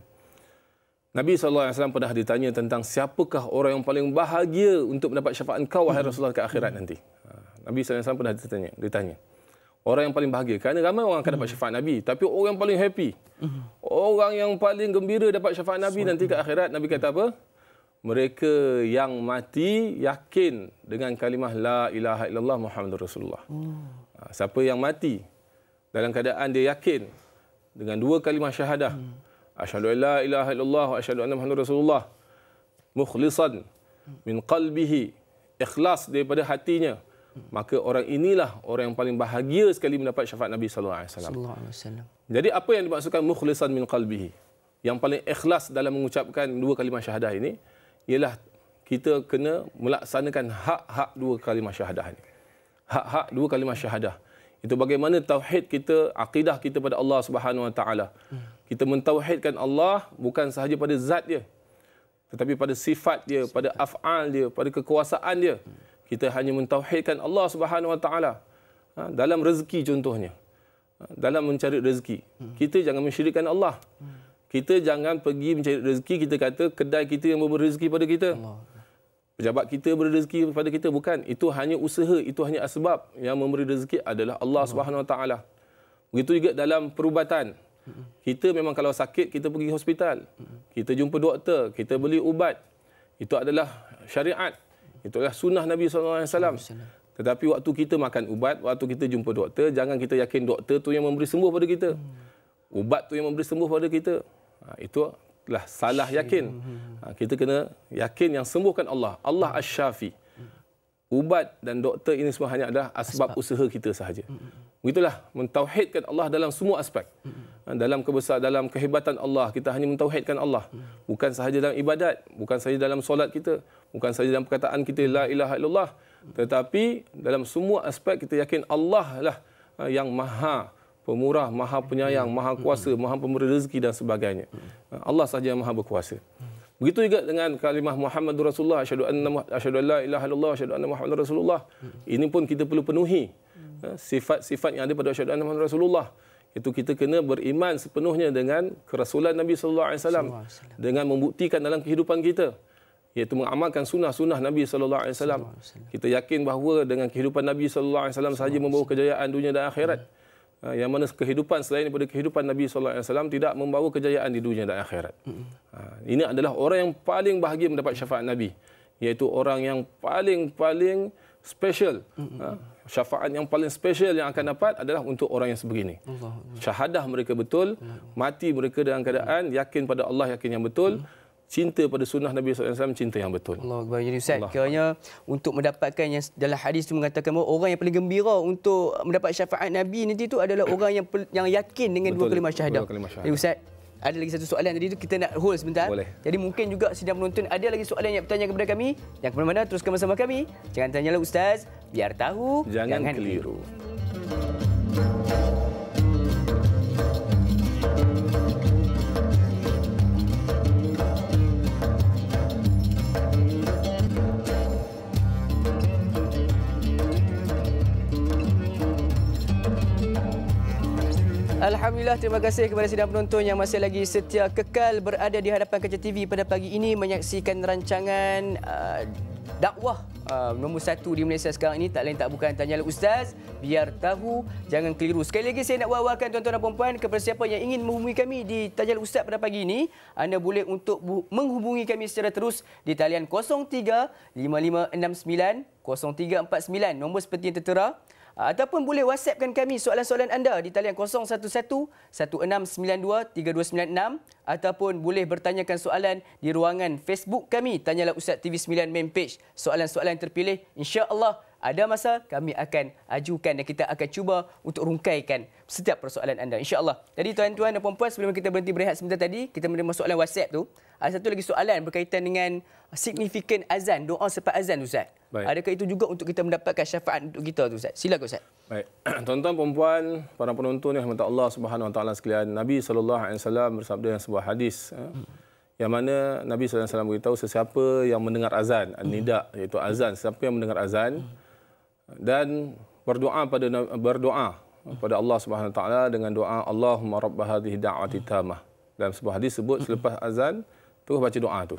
Nabi SAW pernah ditanya tentang siapakah orang yang paling bahagia untuk mendapat syafaat kau, wahai hmm. Rasulullah, ke akhirat hmm. nanti. Ha, Nabi SAW pernah ditanya. ditanya orang yang paling bahagia. Kerana ramai orang akan dapat hmm. syafaat Nabi. Tapi orang yang paling happy. Hmm. Orang yang paling gembira dapat syafaat Nabi so, nanti ke akhirat. Nabi kata apa? Mereka yang mati yakin dengan kalimah La ilaha illallah Muhammadur Rasulullah. Oh. Ha, siapa yang mati dalam keadaan dia yakin dengan dua kalimah syahadah. Hmm. Asyadu la ilaha illallah wa asyadu anna Muhammadur Rasulullah. Mukhlisan min qalbihi. Ikhlas daripada hatinya maka orang inilah orang yang paling bahagia sekali mendapat syafaat Nabi sallallahu alaihi wasallam. Jadi apa yang dimaksudkan mukhlisan min qalbihi? Yang paling ikhlas dalam mengucapkan dua kalimah syahadah ini ialah kita kena melaksanakan hak-hak dua kalimah syahadah ini. Hak-hak dua kalimah syahadah. Itu bagaimana tauhid kita, akidah kita pada Allah Subhanahu wa taala. Kita mentauhidkan Allah bukan sahaja pada zat dia tetapi pada sifat dia, pada af'al dia, pada kekuasaan dia kita hanya mentauhidkan Allah Subhanahu Wa Taala ha, dalam rezeki contohnya ha, dalam mencari rezeki kita jangan mensyirikkan Allah kita jangan pergi mencari rezeki kita kata kedai kita yang memberi rezeki pada kita pejabat kita beri rezeki kepada kita bukan itu hanya usaha itu hanya sebab yang memberi rezeki adalah Allah Subhanahu Wa Taala begitu juga dalam perubatan kita memang kalau sakit kita pergi hospital kita jumpa doktor kita beli ubat itu adalah syariat Itulah sunnah Nabi SAW. Tetapi waktu kita makan ubat, waktu kita jumpa doktor, jangan kita yakin doktor tu yang memberi sembuh pada kita. Hmm. Ubat tu yang memberi sembuh pada kita. Ha, itu lah salah yakin. Hmm, hmm, ha, kita kena yakin yang sembuhkan Allah. Allah as-syafi. Ubat dan doktor ini semua hanya adalah asbab, asbab. usaha kita sahaja. Hmm. Begitulah mentauhidkan Allah dalam semua aspek. Ha, dalam kebesar dalam kehebatan Allah kita hanya mentauhidkan Allah. Bukan sahaja dalam ibadat, bukan sahaja dalam solat kita, bukan sahaja dalam perkataan kita la ilaha illallah, tetapi dalam semua aspek kita yakin Allah lah ha, yang Maha Pemurah, Maha Penyayang, Maha Kuasa, Maha Pemberi Rezeki dan sebagainya. Ha, Allah sahaja yang Maha Berkuasa. Begitu juga dengan kalimah Muhammad Rasulullah, asyhadu anna asyhadu ilaha illallah, asyhadu anna Rasulullah. Ini pun kita perlu penuhi sifat-sifat ha, yang ada pada syariat Nabi Rasulullah itu kita kena beriman sepenuhnya dengan kerasulan Nabi sallallahu alaihi wasallam dengan membuktikan dalam kehidupan kita iaitu mengamalkan sunnah-sunnah Nabi sallallahu alaihi wasallam kita yakin bahawa dengan kehidupan Nabi sallallahu alaihi wasallam sahaja membawa kejayaan dunia dan akhirat ya. yang mana kehidupan selain daripada kehidupan Nabi sallallahu alaihi wasallam tidak membawa kejayaan di dunia dan akhirat ya. ini adalah orang yang paling bahagia mendapat syafaat Nabi iaitu orang yang paling-paling special ya syafaat yang paling special yang akan dapat adalah untuk orang yang sebegini. Syahadah mereka betul, ya. mati mereka dalam keadaan yakin pada Allah yakin yang betul. Hmm. cinta pada sunnah Nabi SAW cinta yang betul. Allah Akbar. Jadi Ustaz, kiranya untuk mendapatkan yang dalam hadis itu mengatakan bahawa orang yang paling gembira untuk mendapat syafaat Nabi nanti itu adalah orang yang yang yakin dengan betul. dua kalimah syahadah. Dua kalimah syahadah. Jadi Ustaz, ada lagi satu soalan tadi tu kita nak hold sebentar. Boleh. Jadi mungkin juga sidang penonton ada lagi soalan yang bertanya kepada kami. Yang ke mana-mana teruskan bersama kami. Jangan tanyalah ustaz, biar tahu jangan, jangan keliru. keliru. Alhamdulillah terima kasih kepada sidang penonton yang masih lagi setia kekal berada di hadapan kaca TV pada pagi ini menyaksikan rancangan uh, dakwah uh, nombor satu di Malaysia sekarang ini tak lain tak bukan tanya ustaz biar tahu jangan keliru. Sekali lagi saya nak wawalkan tuan-tuan dan puan kepada siapa yang ingin menghubungi kami di tanya ustaz pada pagi ini anda boleh untuk menghubungi kami secara terus di talian 03 5569 0349 nombor seperti yang tertera ataupun boleh WhatsAppkan kami soalan-soalan anda di talian 011 1692 3296 ataupun boleh bertanyakan soalan di ruangan Facebook kami tanyalah Ustaz TV9 main page soalan-soalan terpilih Insyaallah ada masa kami akan ajukan dan kita akan cuba untuk rungkaikan setiap persoalan anda insyaallah. Jadi tuan-tuan dan puan-puan sebelum kita berhenti berehat sebentar tadi, kita menerima soalan WhatsApp tu. Ada satu lagi soalan berkaitan dengan signifikan azan, doa selepas azan tu Ustaz. Baik. Adakah itu juga untuk kita mendapatkan syafaat untuk kita tu Ustaz? Silakan Ustaz. Baik. (clears throat) Tuan-tuan puan-puan, para penonton yang minta Allah Subhanahu Wa Taala sekalian, Nabi sallallahu alaihi wasallam bersabda dalam sebuah hadis, ya, yang mana Nabi SAW beritahu sesiapa yang mendengar azan, nidak iaitu azan, Siapa yang mendengar azan, hmm dan berdoa pada berdoa pada Allah Subhanahu Wa Taala dengan doa Allahumma rabb hadhihi da'wati tamah. Dalam sebuah hadis sebut selepas azan terus baca doa tu.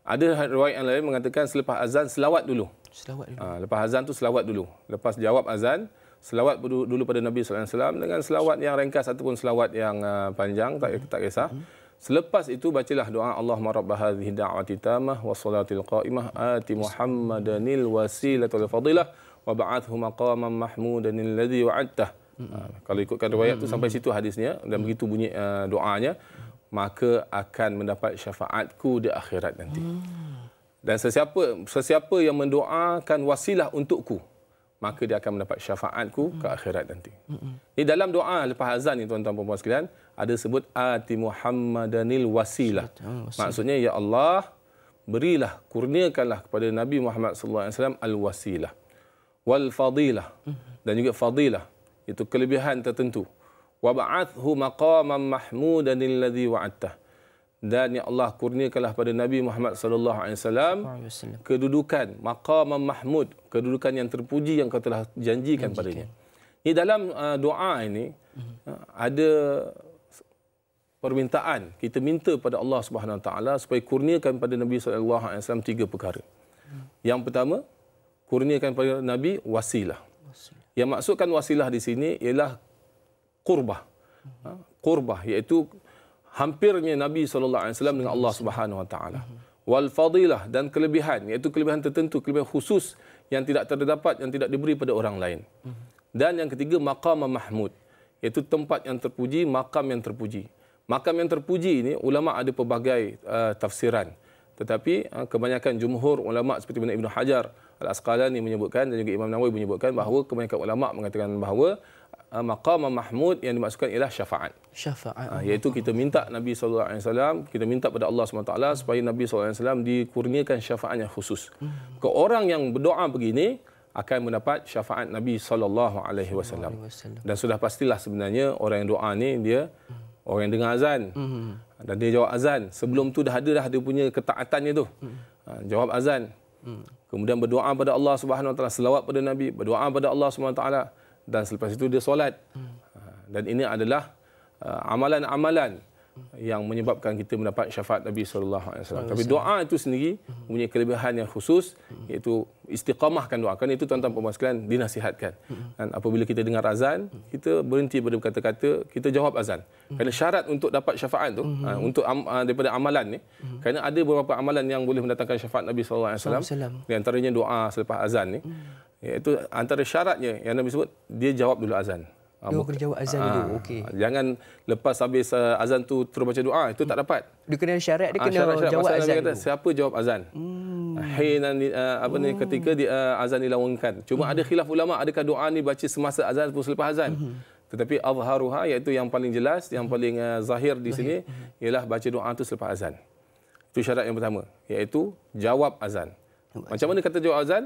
Ada riwayat yang lain mengatakan selepas azan selawat dulu. Selawat dulu. Ha, lepas azan tu selawat dulu. Lepas jawab azan selawat dulu pada Nabi Sallallahu Alaihi Wasallam dengan selawat yang ringkas ataupun selawat yang ah, panjang tak tak kisah. Selepas itu bacalah doa Allahumma rabb hadhihi da'wati tamah wassalatil qa'imah ati Muhammadanil wasilatul fadilah wa ba'athu maqaman mahmudan alladhi wa'adta. kalau ikutkan riwayat tu sampai situ hadisnya dan begitu bunyi uh, doanya maka akan mendapat syafaatku di akhirat nanti. Ah. Dan sesiapa sesiapa yang mendoakan wasilah untukku maka dia akan mendapat syafaatku ke akhirat nanti. Hmm. Di dalam doa lepas azan ni tuan-tuan puan-puan sekalian ada sebut ati Muhammadanil wasilah. Ah, Maksudnya ya Allah berilah kurniakanlah kepada Nabi Muhammad SAW al wasilah wal fadilah dan juga fadilah itu kelebihan tertentu wa ba'athu maqaman mahmudan alladhi wa'atta dan ya Allah kurniakanlah pada Nabi Muhammad sallallahu alaihi wasallam kedudukan maqaman mahmud kedudukan yang terpuji yang kau telah janjikan, padanya ini dalam uh, doa ini uh, ada permintaan kita minta pada Allah Subhanahu Wa taala supaya kurniakan pada Nabi sallallahu alaihi wasallam tiga perkara yang pertama kurniakan kepada Nabi wasilah. Yang maksudkan wasilah di sini ialah kurbah. Kurbah ha, iaitu hampirnya Nabi saw dengan Allah Subhanahu wa taala. Wal fadilah dan kelebihan iaitu kelebihan tertentu, kelebihan khusus yang tidak terdapat yang tidak diberi pada orang lain. Dan yang ketiga maqam mahmud iaitu tempat yang terpuji, makam yang terpuji. Makam yang terpuji ini ulama ada pelbagai uh, tafsiran. Tetapi eh, kebanyakan jumhur ulama seperti Ibn Hajar Al-Asqalani menyebutkan dan juga Imam Nawawi menyebutkan bahawa kebanyakan ulama mengatakan bahawa eh, maqam mahmud yang dimaksudkan ialah syafaat. Syafaat. Ha, iaitu kita minta Nabi sallallahu alaihi wasallam, kita minta pada Allah SWT supaya Nabi sallallahu alaihi wasallam dikurniakan syafaat yang khusus. Hmm. Ke orang yang berdoa begini akan mendapat syafaat Nabi sallallahu alaihi wasallam. Dan sudah pastilah sebenarnya orang yang doa ni dia hmm. orang yang dengar azan. Hmm dan dia jawab azan sebelum tu dah ada dah dia punya ketaatannya tu hmm. jawab azan hmm. kemudian berdoa pada Allah Subhanahu Wa Taala selawat pada nabi berdoa pada Allah Subhanahu Wa Taala dan selepas itu dia solat hmm. dan ini adalah uh, amalan-amalan yang menyebabkan kita mendapat syafaat Nabi sallallahu alaihi wasallam. Tapi doa itu sendiri mempunyai kelebihan yang khusus iaitu istiqamahkan doa. Kan itu tuan-tuan puan-puan sekalian dinasihatkan. Dan apabila kita dengar azan, kita berhenti berkata kata kita jawab azan. Kerana syarat untuk dapat syafaat tu hmm. ha, untuk ah, daripada amalan ni, hmm. kerana ada beberapa amalan yang boleh mendatangkan syafaat Nabi sallallahu alaihi wasallam. Di antaranya doa selepas azan ni. Hmm. Iaitu antara syaratnya yang Nabi sebut dia jawab dulu azan. Ah, dia buka, kerja azan aa, ah, dulu. Okey. Jangan lepas habis uh, azan tu terus baca doa, itu tak dapat. Dia kena syarat dia ah, kena jawab azan. Kata, dulu. Siapa jawab azan? Hmm. nan uh, apa hmm. ni ketika di, uh, azan dilawangkan. Cuma hmm. ada khilaf ulama adakah doa ni baca semasa azan ataupun selepas azan? Hmm. Tetapi azharuha iaitu yang paling jelas, yang paling uh, zahir di sini zahir. Hmm. ialah baca doa tu selepas azan. Itu syarat yang pertama, iaitu jawab azan. Jawab Macam mana kata jawab azan?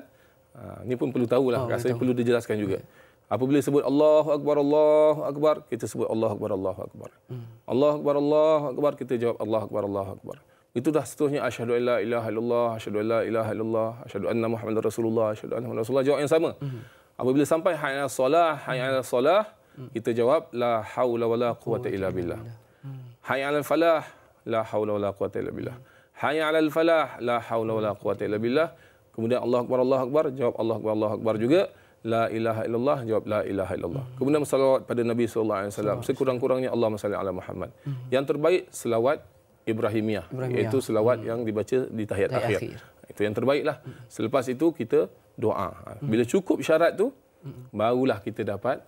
Uh, ni pun perlu tahulah, oh, rasanya tahu. perlu dijelaskan juga. Okay. Hmm. Apabila sebut Allahu Akbar, Allahu Akbar, kita sebut Allahu Akbar, Allahu Akbar. Hmm. Allahu Akbar, Allahu Akbar, kita jawab Allahu Akbar, Allahu Akbar. Itu dah seterusnya asyhadu alla ilaha illallah, asyhadu alla ilaha illallah, asyhadu anna muhammadar rasulullah, asyhadu anna Muhammad rasulullah jawab yang sama. Hmm. Apabila sampai hayya ala solah, hayya ala solah, hmm. kita jawab la haula wala quwata illa billah. Hmm. Hayya ala falah, la haula wala quwata illa billah. Hayya ala falah, la haula wala quwata illa billah. Kemudian Allahu Akbar, Allahu Akbar, jawab Allahu Akbar, Allahu Akbar juga. Hmm. La ilaha illallah jawab la ilaha illallah. Hmm. Kemudian salawat pada Nabi sallallahu alaihi wasallam. Sekurang-kurangnya Allah salli ala Muhammad. Hmm. Yang terbaik selawat Ibrahimiyah, iaitu selawat hmm. yang dibaca di tahiyat akhir. Itu yang terbaiklah. Selepas itu kita doa. Ha, bila cukup syarat tu hmm. barulah kita dapat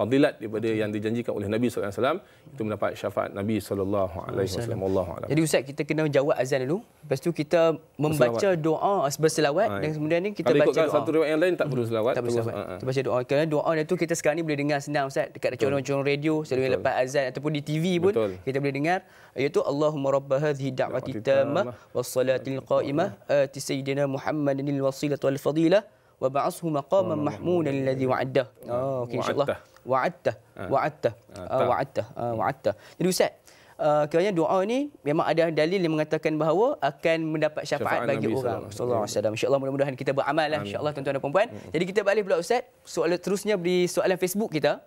fadilat daripada yang dijanjikan oleh Nabi SAW alaihi wasallam itu mendapat syafaat Nabi SAW. Jadi ustaz kita kena jawab azan dulu, lepas tu kita membaca berselawat. doa eh, berselawat ah, dan ya. kemudian ini kita Kalau baca doa. satu riwayat yang lain tak perlu hmm, selawat. Tak perlu selawat. Ah, ah. kita baca doa. Kerana doa itu kita sekarang ini boleh dengar senang ustaz dekat channel-channel radio selalu Betul. lepas azan ataupun di TV pun kita boleh dengar iaitu Allahumma rabb hadhihi da'wati tamma was-salatil qa'imah ati sayyidina Muhammadin al wal fadilah wa ba'athhu maqaman mahmudan alladhi wa'adah. Oh, okay, insyaallah wa'adtah wa'adtah ah, ah, wa'adtah ah, hmm. wa'adtah jadi ustaz uh, kiranya doa ini memang ada dalil yang mengatakan bahawa akan mendapat syafaat, bagi Nabi orang sallallahu alaihi wasallam insyaallah mudah-mudahan kita beramal lah insyaallah tuan-tuan dan puan-puan hmm. jadi kita balik pula ustaz soalan terusnya di soalan Facebook kita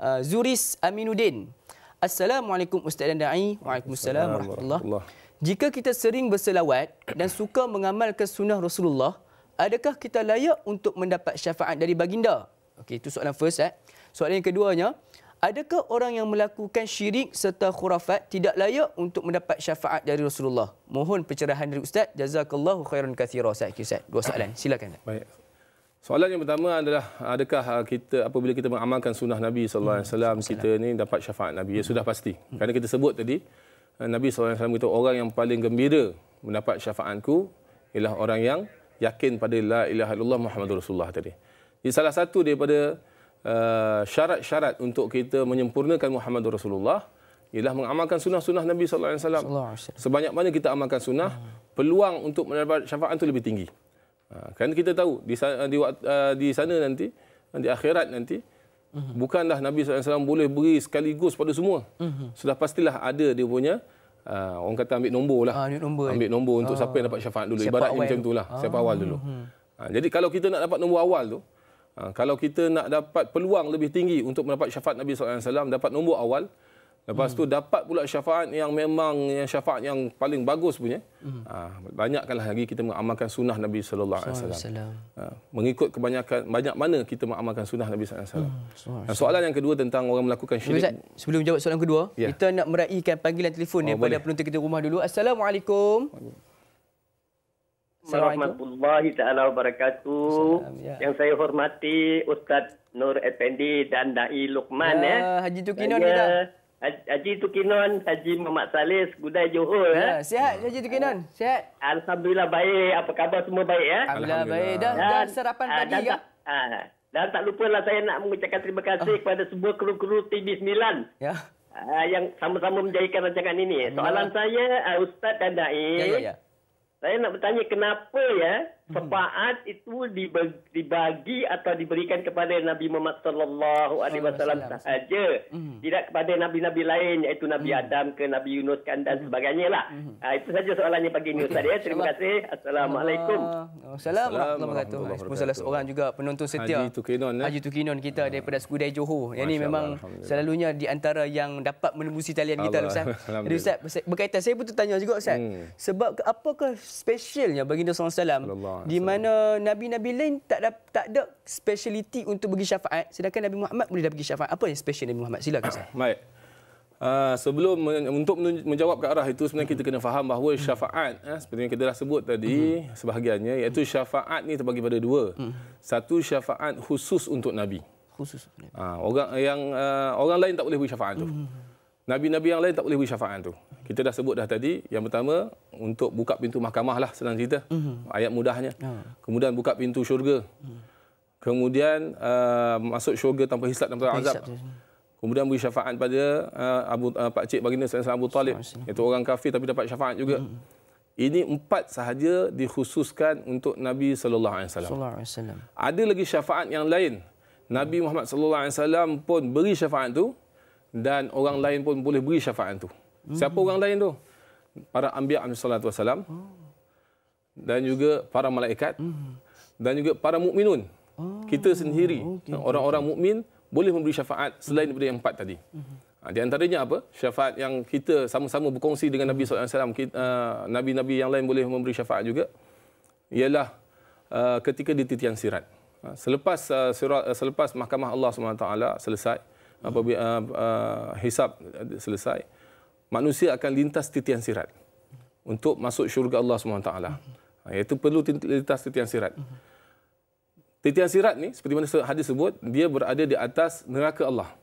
uh, Zuris Aminuddin Assalamualaikum Ustaz dan Da'i Waalaikumsalam Warahmatullahi Wabarakatuh jika kita sering berselawat dan suka mengamalkan sunnah Rasulullah, adakah kita layak untuk mendapat syafaat dari baginda? Okey, itu soalan first. Eh. Soalan yang keduanya, adakah orang yang melakukan syirik serta khurafat tidak layak untuk mendapat syafaat dari Rasulullah? Mohon pencerahan dari Ustaz. Jazakallahu khairan kathira. Ustaz, Ustaz. Dua soalan. Silakan. Baik. Soalan yang pertama adalah adakah uh, kita apabila kita mengamalkan sunnah Nabi sallallahu alaihi wasallam hmm, kita ni dapat syafaat Nabi ya sudah pasti hmm. kerana kita sebut tadi uh, Nabi sallallahu alaihi wasallam orang yang paling gembira mendapat syafaatku ialah orang yang yakin pada la ilaha illallah Muhammadur Rasulullah tadi. Ini salah satu daripada Eh, syarat-syarat uh, untuk kita menyempurnakan Muhammad Rasulullah ialah mengamalkan sunnah-sunnah Nabi sallallahu alaihi wasallam. Sebanyak mana kita amalkan sunnah, hmm. peluang untuk mendapat syafaat itu lebih tinggi. Uh, kan kita tahu di sana, eh, di, uh, di sana nanti di akhirat nanti bukanlah Nabi sallallahu alaihi wasallam boleh beri sekaligus pada semua. Sudah pastilah ada dia punya orang kata ambil nombor lah. Ha, nombor. Ambil nombor untuk ah. siapa yang dapat syafaat dulu. Siapa Ibarat awal macam itulah. Ha. Ah. Siapa awal dulu. Hmm. Ha, jadi kalau kita nak dapat nombor awal tu, Ha, kalau kita nak dapat peluang lebih tinggi untuk mendapat syafaat Nabi Sallallahu Alaihi Wasallam dapat nombor awal. Lepas hmm. tu dapat pula syafaat yang memang yang syafaat yang paling bagus punya. Hmm. Ha, banyakkanlah lagi kita mengamalkan sunnah Nabi sallallahu alaihi wasallam. Ha, mengikut kebanyakan banyak mana kita mengamalkan sunnah Nabi sallallahu alaihi wasallam. Hmm, soalan yang kedua tentang orang melakukan syirik. Ustaz, sebelum jawab soalan kedua, ya. kita nak meraihkan panggilan telefon oh, daripada penonton kita rumah dulu. Assalamualaikum. Waalaikumsalam warahmatullahi taala wabarakatuh. Ya. Yang saya hormati Ustaz Nur Effendi dan Dai Lukman ya, eh. Haji Tukinon ni tak? Ha-, Haji Tukinon, Haji Muhammad Salis, Gudai Johor ya. Eh. Sihat Haji Tukinon? Sihat. Alhamdulillah baik. Apa khabar semua baik ya? Eh? Alhamdulillah baik. Dah, dan, sarapan ah, pagi ke? Tak, ah, dan tak lupalah saya nak mengucapkan terima kasih oh. kepada semua kru-kru TV9. Ya. Uh, yang sama-sama menjayakan rancangan ini. Ya. Soalan ya. saya uh, Ustaz dan Dai. Ya, ya, ya saya nak bertanya kenapa ya sepaat hmm. itu dibagi, atau diberikan kepada Nabi Muhammad sallallahu alaihi wasallam saja hmm. tidak kepada nabi-nabi lain iaitu Nabi hmm. Adam ke Nabi Yunus kan dan hmm. sebagainya lah hmm. Ha, itu saja soalannya pagi ini Ustaz ya terima kasih assalamualaikum Assalamualaikum warahmatullahi wabarakatuh seorang juga penonton setia Haji Tukinon eh? Haji Tukinon kita ha. daripada Sekudai Johor Masya yang ini memang selalunya di antara yang dapat menembusi talian kita Allah. Ustaz jadi Ustaz berkaitan saya pun tertanya juga Ustaz hmm. sebab apakah spesialnya baginda sallallahu alaihi wasallam di mana nabi-nabi lain tak ada tak ada speciality untuk bagi syafaat sedangkan Nabi Muhammad boleh dah bagi syafaat. Apa yang special Nabi Muhammad? Silakan Ustaz. (coughs) Baik. Uh, sebelum men- untuk men- menjawab ke arah itu sebenarnya kita kena faham bahawa syafaat eh, seperti yang kita dah sebut tadi hmm. sebahagiannya iaitu syafaat ni terbagi pada dua. Hmm. Satu syafaat khusus untuk nabi. Khusus. uh, orang yang uh, orang lain tak boleh beri syafaat tu. Hmm. Nabi-nabi yang lain tak boleh beri syafaat tu. Kita dah sebut dah tadi, yang pertama untuk buka pintu mahkamah lah senang cerita. Mm-hmm. Ayat mudahnya. Mm. Kemudian buka pintu syurga. Mm. Kemudian uh, masuk syurga tanpa hisab dan tanpa azab. Kemudian beri syafaat pada uh, Abu uh, Pak Cik baginda Sayyidina Abu Talib. Itu orang kafir tapi dapat syafaat juga. Mm. Ini empat sahaja dikhususkan untuk Nabi sallallahu alaihi wasallam. Sallallahu alaihi wasallam. Ada lagi syafaat yang lain. Nabi Muhammad sallallahu alaihi wasallam pun beri syafaat tu dan orang lain pun boleh beri syafaat tu. Siapa orang lain tu? Para ambiak sallallahu wasallam. Dan juga para malaikat. hmm Dan juga para mukminun. Oh, kita sendiri oh, orang-orang okay. mukmin boleh memberi syafaat selain daripada yang empat tadi. hmm Di antaranya apa? Syafaat yang kita sama-sama berkongsi dengan Nabi sallallahu alaihi wasallam, uh, nabi-nabi yang lain boleh memberi syafaat juga ialah uh, ketika di titian sirat. Ha, selepas uh, surat, uh, selepas mahkamah Allah Subhanahu taala selesai, apabila uh, uh, hisap selesai manusia akan lintas titian sirat untuk masuk syurga Allah SWT. uh ha, Iaitu perlu lintas titian sirat. uh Titian sirat ni seperti mana hadis sebut dia berada di atas neraka Allah.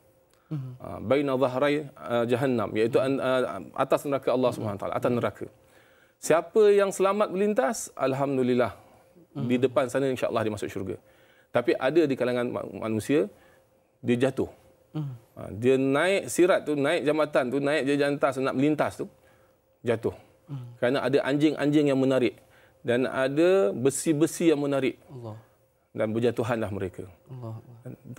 Uh-huh. Uh, Baina zahrai uh, jahannam iaitu uh, atas neraka Allah SWT. Atas neraka. Siapa yang selamat melintas alhamdulillah uh di depan sana insya-Allah dia masuk syurga. Tapi ada di kalangan manusia dia jatuh. Hmm. Ha, dia naik sirat tu, naik jambatan tu, naik dia jantas nak melintas tu, jatuh. Hmm. Kerana ada anjing-anjing yang menarik. Dan ada besi-besi yang menarik. Allah. Dan berjatuhanlah mereka. Allah.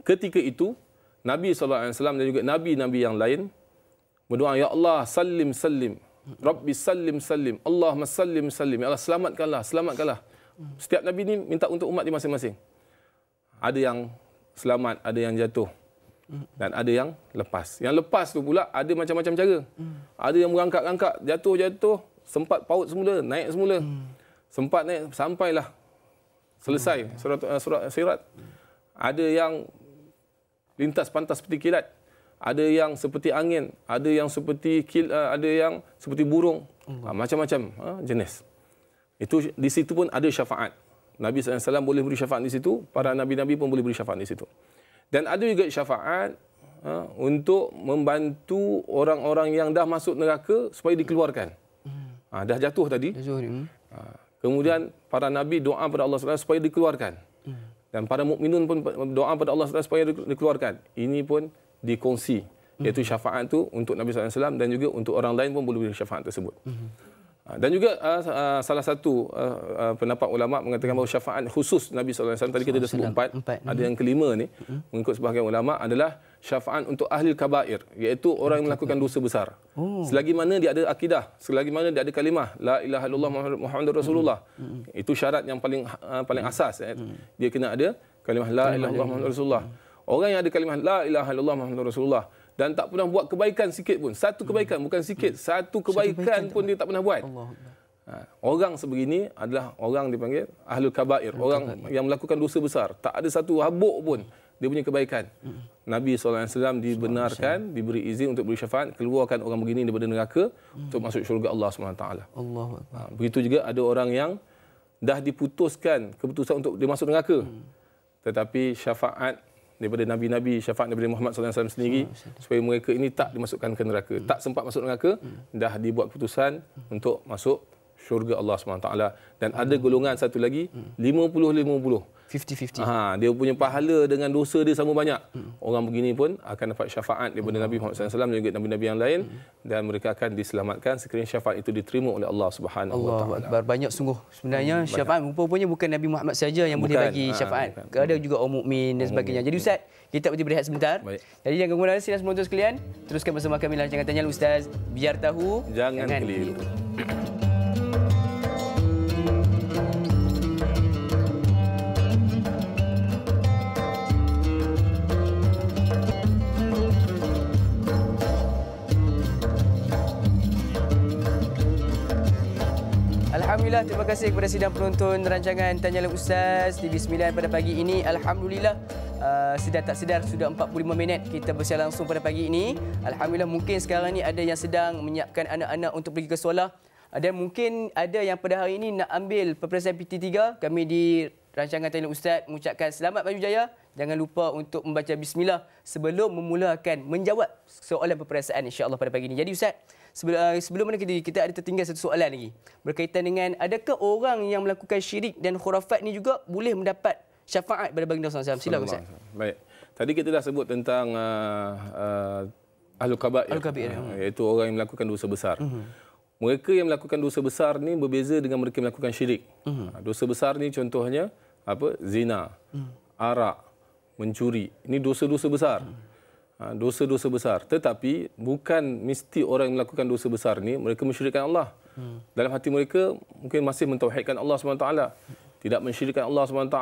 Ketika itu, Nabi SAW dan juga Nabi-Nabi yang lain berdoa, Ya Allah, salim, salim. Rabbi salim salim. Allah masalim salim. Ya Allah selamatkanlah, selamatkanlah. Setiap Nabi ini minta untuk umat di masing-masing. Ada yang selamat, ada yang jatuh dan ada yang lepas. Yang lepas tu pula ada macam-macam cara. Hmm. Ada yang merangkak-rangkak, jatuh-jatuh, sempat paut semula, naik semula. Hmm. Sempat naik sampailah selesai surat eh, surat sirat. Hmm. Ada yang lintas pantas seperti kilat. Ada yang seperti angin, ada yang seperti kil, eh, ada yang seperti burung. Hmm. Macam-macam ah, jenis. Itu di situ pun ada syafaat. Nabi SAW boleh beri syafaat di situ, para nabi-nabi pun boleh beri syafaat di situ. Dan ada juga syafaat ha, untuk membantu orang-orang yang dah masuk neraka supaya dikeluarkan. Ha, dah jatuh tadi. Hmm. Ha, kemudian para nabi doa kepada Allah SWT supaya dikeluarkan. Hmm. Dan para mukminun pun doa kepada Allah SWT supaya dikeluarkan. Ini pun dikongsi. Iaitu hmm. syafaat tu untuk Nabi SAW dan juga untuk orang lain pun boleh beri syafaat tersebut. Ah, dan juga uh, uh, salah satu uh, uh, pendapat ulama mengatakan bahawa syafaat khusus Nabi SAW, tadi kita dah sebut empat, empat. ada yang kelima ni, hmm. mengikut sebahagian ulama adalah syafaat untuk ahli kabair, iaitu orang hmm. yang melakukan dosa besar. Oh. Selagi mana dia ada akidah, selagi mana dia ada kalimah, La ilaha illallah Muhammadur Rasulullah. Hmm. Hmm. Itu syarat yang paling uh, paling asas. Eh. Hmm. Dia kena ada kalimah La ilaha illallah Muhammadur Rasulullah. Hmm. Orang yang ada kalimah La ilaha illallah Muhammadur Rasulullah, hmm dan tak pernah buat kebaikan sikit pun. Satu hmm. kebaikan hmm. bukan sikit, hmm. satu, kebaikan satu kebaikan pun dia tak pernah buat. Allah. Ha, orang sebegini adalah orang dipanggil ahli kabair, ahlul orang yang melakukan dosa besar. Tak ada satu habuk pun dia punya kebaikan. Hmm. Nabi SAW dibenarkan, diberi izin untuk beri syafaat, keluarkan orang begini daripada neraka hmm. untuk masuk syurga Allah SWT. Allah. Ha, begitu juga ada orang yang dah diputuskan keputusan untuk dia masuk neraka. Hmm. Tetapi syafaat daripada nabi-nabi syafaat daripada Muhammad sallallahu alaihi wasallam sendiri Masyarakat. supaya mereka ini tak dimasukkan ke neraka. Hmm. Tak sempat masuk neraka, hmm. dah dibuat keputusan hmm. untuk masuk syurga Allah SWT. Dan hmm. ada golongan satu lagi, 50-50. Hmm. 50-50. Ha, dia punya pahala dengan dosa dia sama banyak. Hmm. Orang begini pun akan dapat syafaat daripada hmm. Nabi Muhammad SAW dan juga Nabi-Nabi yang lain. Hmm. Dan mereka akan diselamatkan sekiranya syafaat itu diterima oleh Allah SWT. Allah SWT. Banyak sungguh. Sebenarnya hmm, syafaat rupanya bukan Nabi Muhammad saja yang bukan. boleh bagi ha, syafaat. Ha, ada juga orang mukmin dan sebagainya. Jadi Ustaz, kita berhenti berehat sebentar. Baik. Jadi jangan kemudian sila semua tuan sekalian. Teruskan bersama kami lancangan tanya Ustaz. Biar tahu. Jangan, jangan keliru. keliru. Alhamdulillah, terima kasih kepada sidang penonton rancangan Tanya Lalu Ustaz di Bismillah pada pagi ini. Alhamdulillah, uh, sedar tak sedar sudah 45 minit kita bersiar langsung pada pagi ini. Alhamdulillah, mungkin sekarang ini ada yang sedang menyiapkan anak-anak untuk pergi ke sekolah. Uh, dan mungkin ada yang pada hari ini nak ambil peperiksaan PT3. Kami di rancangan Tanya Ustaz mengucapkan selamat maju jaya. Jangan lupa untuk membaca bismillah sebelum memulakan menjawab soalan peperiksaan insya-Allah pada pagi ini. Jadi Ustaz, Ah, sebelum mana kita kita ada tertinggal satu soalan lagi berkaitan dengan adakah orang yang melakukan syirik dan khurafat ni juga boleh mendapat syafaat pada baginda SAW? Sila Ustaz. Baik. Tadi kita dah sebut tentang uh, uh, ahlul kabair, ahlul kabair uh, iaitu orang yang melakukan dosa besar. Uh-huh. Mereka yang melakukan dosa besar ni berbeza dengan mereka yang melakukan syirik. Uh-huh. Dosa besar ni contohnya apa? Zina, uh-huh. arak, mencuri. Ini dosa-dosa besar. Uh-huh. Ha, dosa-dosa besar. Tetapi bukan mesti orang yang melakukan dosa besar ni mereka mensyirikkan Allah. Hmm. Dalam hati mereka mungkin masih mentauhidkan Allah SWT. Tidak mensyirikkan Allah SWT.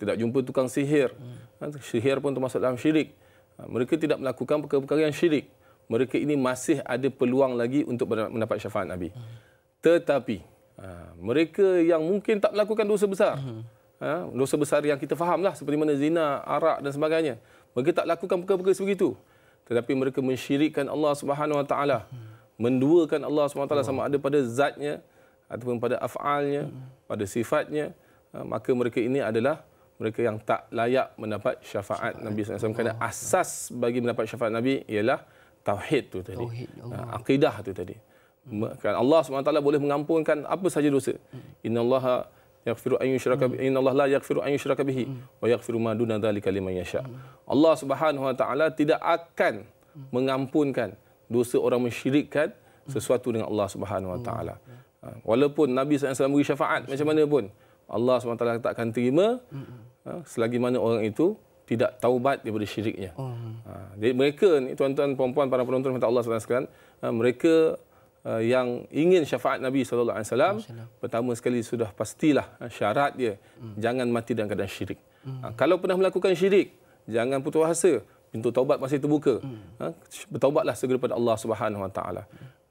Tidak jumpa tukang sihir. Hmm. Ha, sihir pun termasuk dalam syirik. Ha, mereka tidak melakukan perkara-perkara yang syirik. Mereka ini masih ada peluang lagi untuk mendapat syafaat Nabi. Hmm. Tetapi mereka yang mungkin tak melakukan dosa besar. Dosa besar yang kita fahamlah seperti mana zina, arak dan sebagainya. Mereka tak lakukan perkara-perkara sebegitu. Tetapi mereka mensyirikkan Allah Subhanahu Wa Taala, menduakan Allah Subhanahu Wa Taala sama ada pada zatnya ataupun pada afalnya, pada sifatnya, ha, maka mereka ini adalah mereka yang tak layak mendapat syafaat, Nabi SAW. Kerana asas bagi mendapat syafaat Nabi ialah tauhid tu tadi. Tauhid akidah ha, tu tadi. Allah Subhanahu Wa Taala boleh mengampunkan apa saja dosa. Hmm. Inna Allaha yaghfiru an yushraka bihi inna Allah la yaghfiru an yushraka bihi wa yaghfiru ma duna dzalika liman yasha. Allah Subhanahu wa taala tidak akan mengampunkan dosa orang mensyirikkan sesuatu dengan Allah Subhanahu wa taala. Ha, walaupun Nabi SAW beri syafaat macam mana pun Allah Subhanahu SWT tak akan terima ha, selagi mana orang itu tidak taubat daripada syiriknya. Hmm. Ha, jadi mereka ni tuan-tuan puan-puan para penonton minta Allah SWT sekalian mereka uh, yang ingin syafaat Nabi SAW, Masalah. pertama sekali sudah pastilah uh, syarat dia, hmm. jangan mati dalam keadaan syirik. Hmm. Uh, kalau pernah melakukan syirik, jangan putus asa. Pintu taubat masih terbuka. Hmm. Uh, bertaubatlah segera kepada Allah Subhanahu Wa Taala.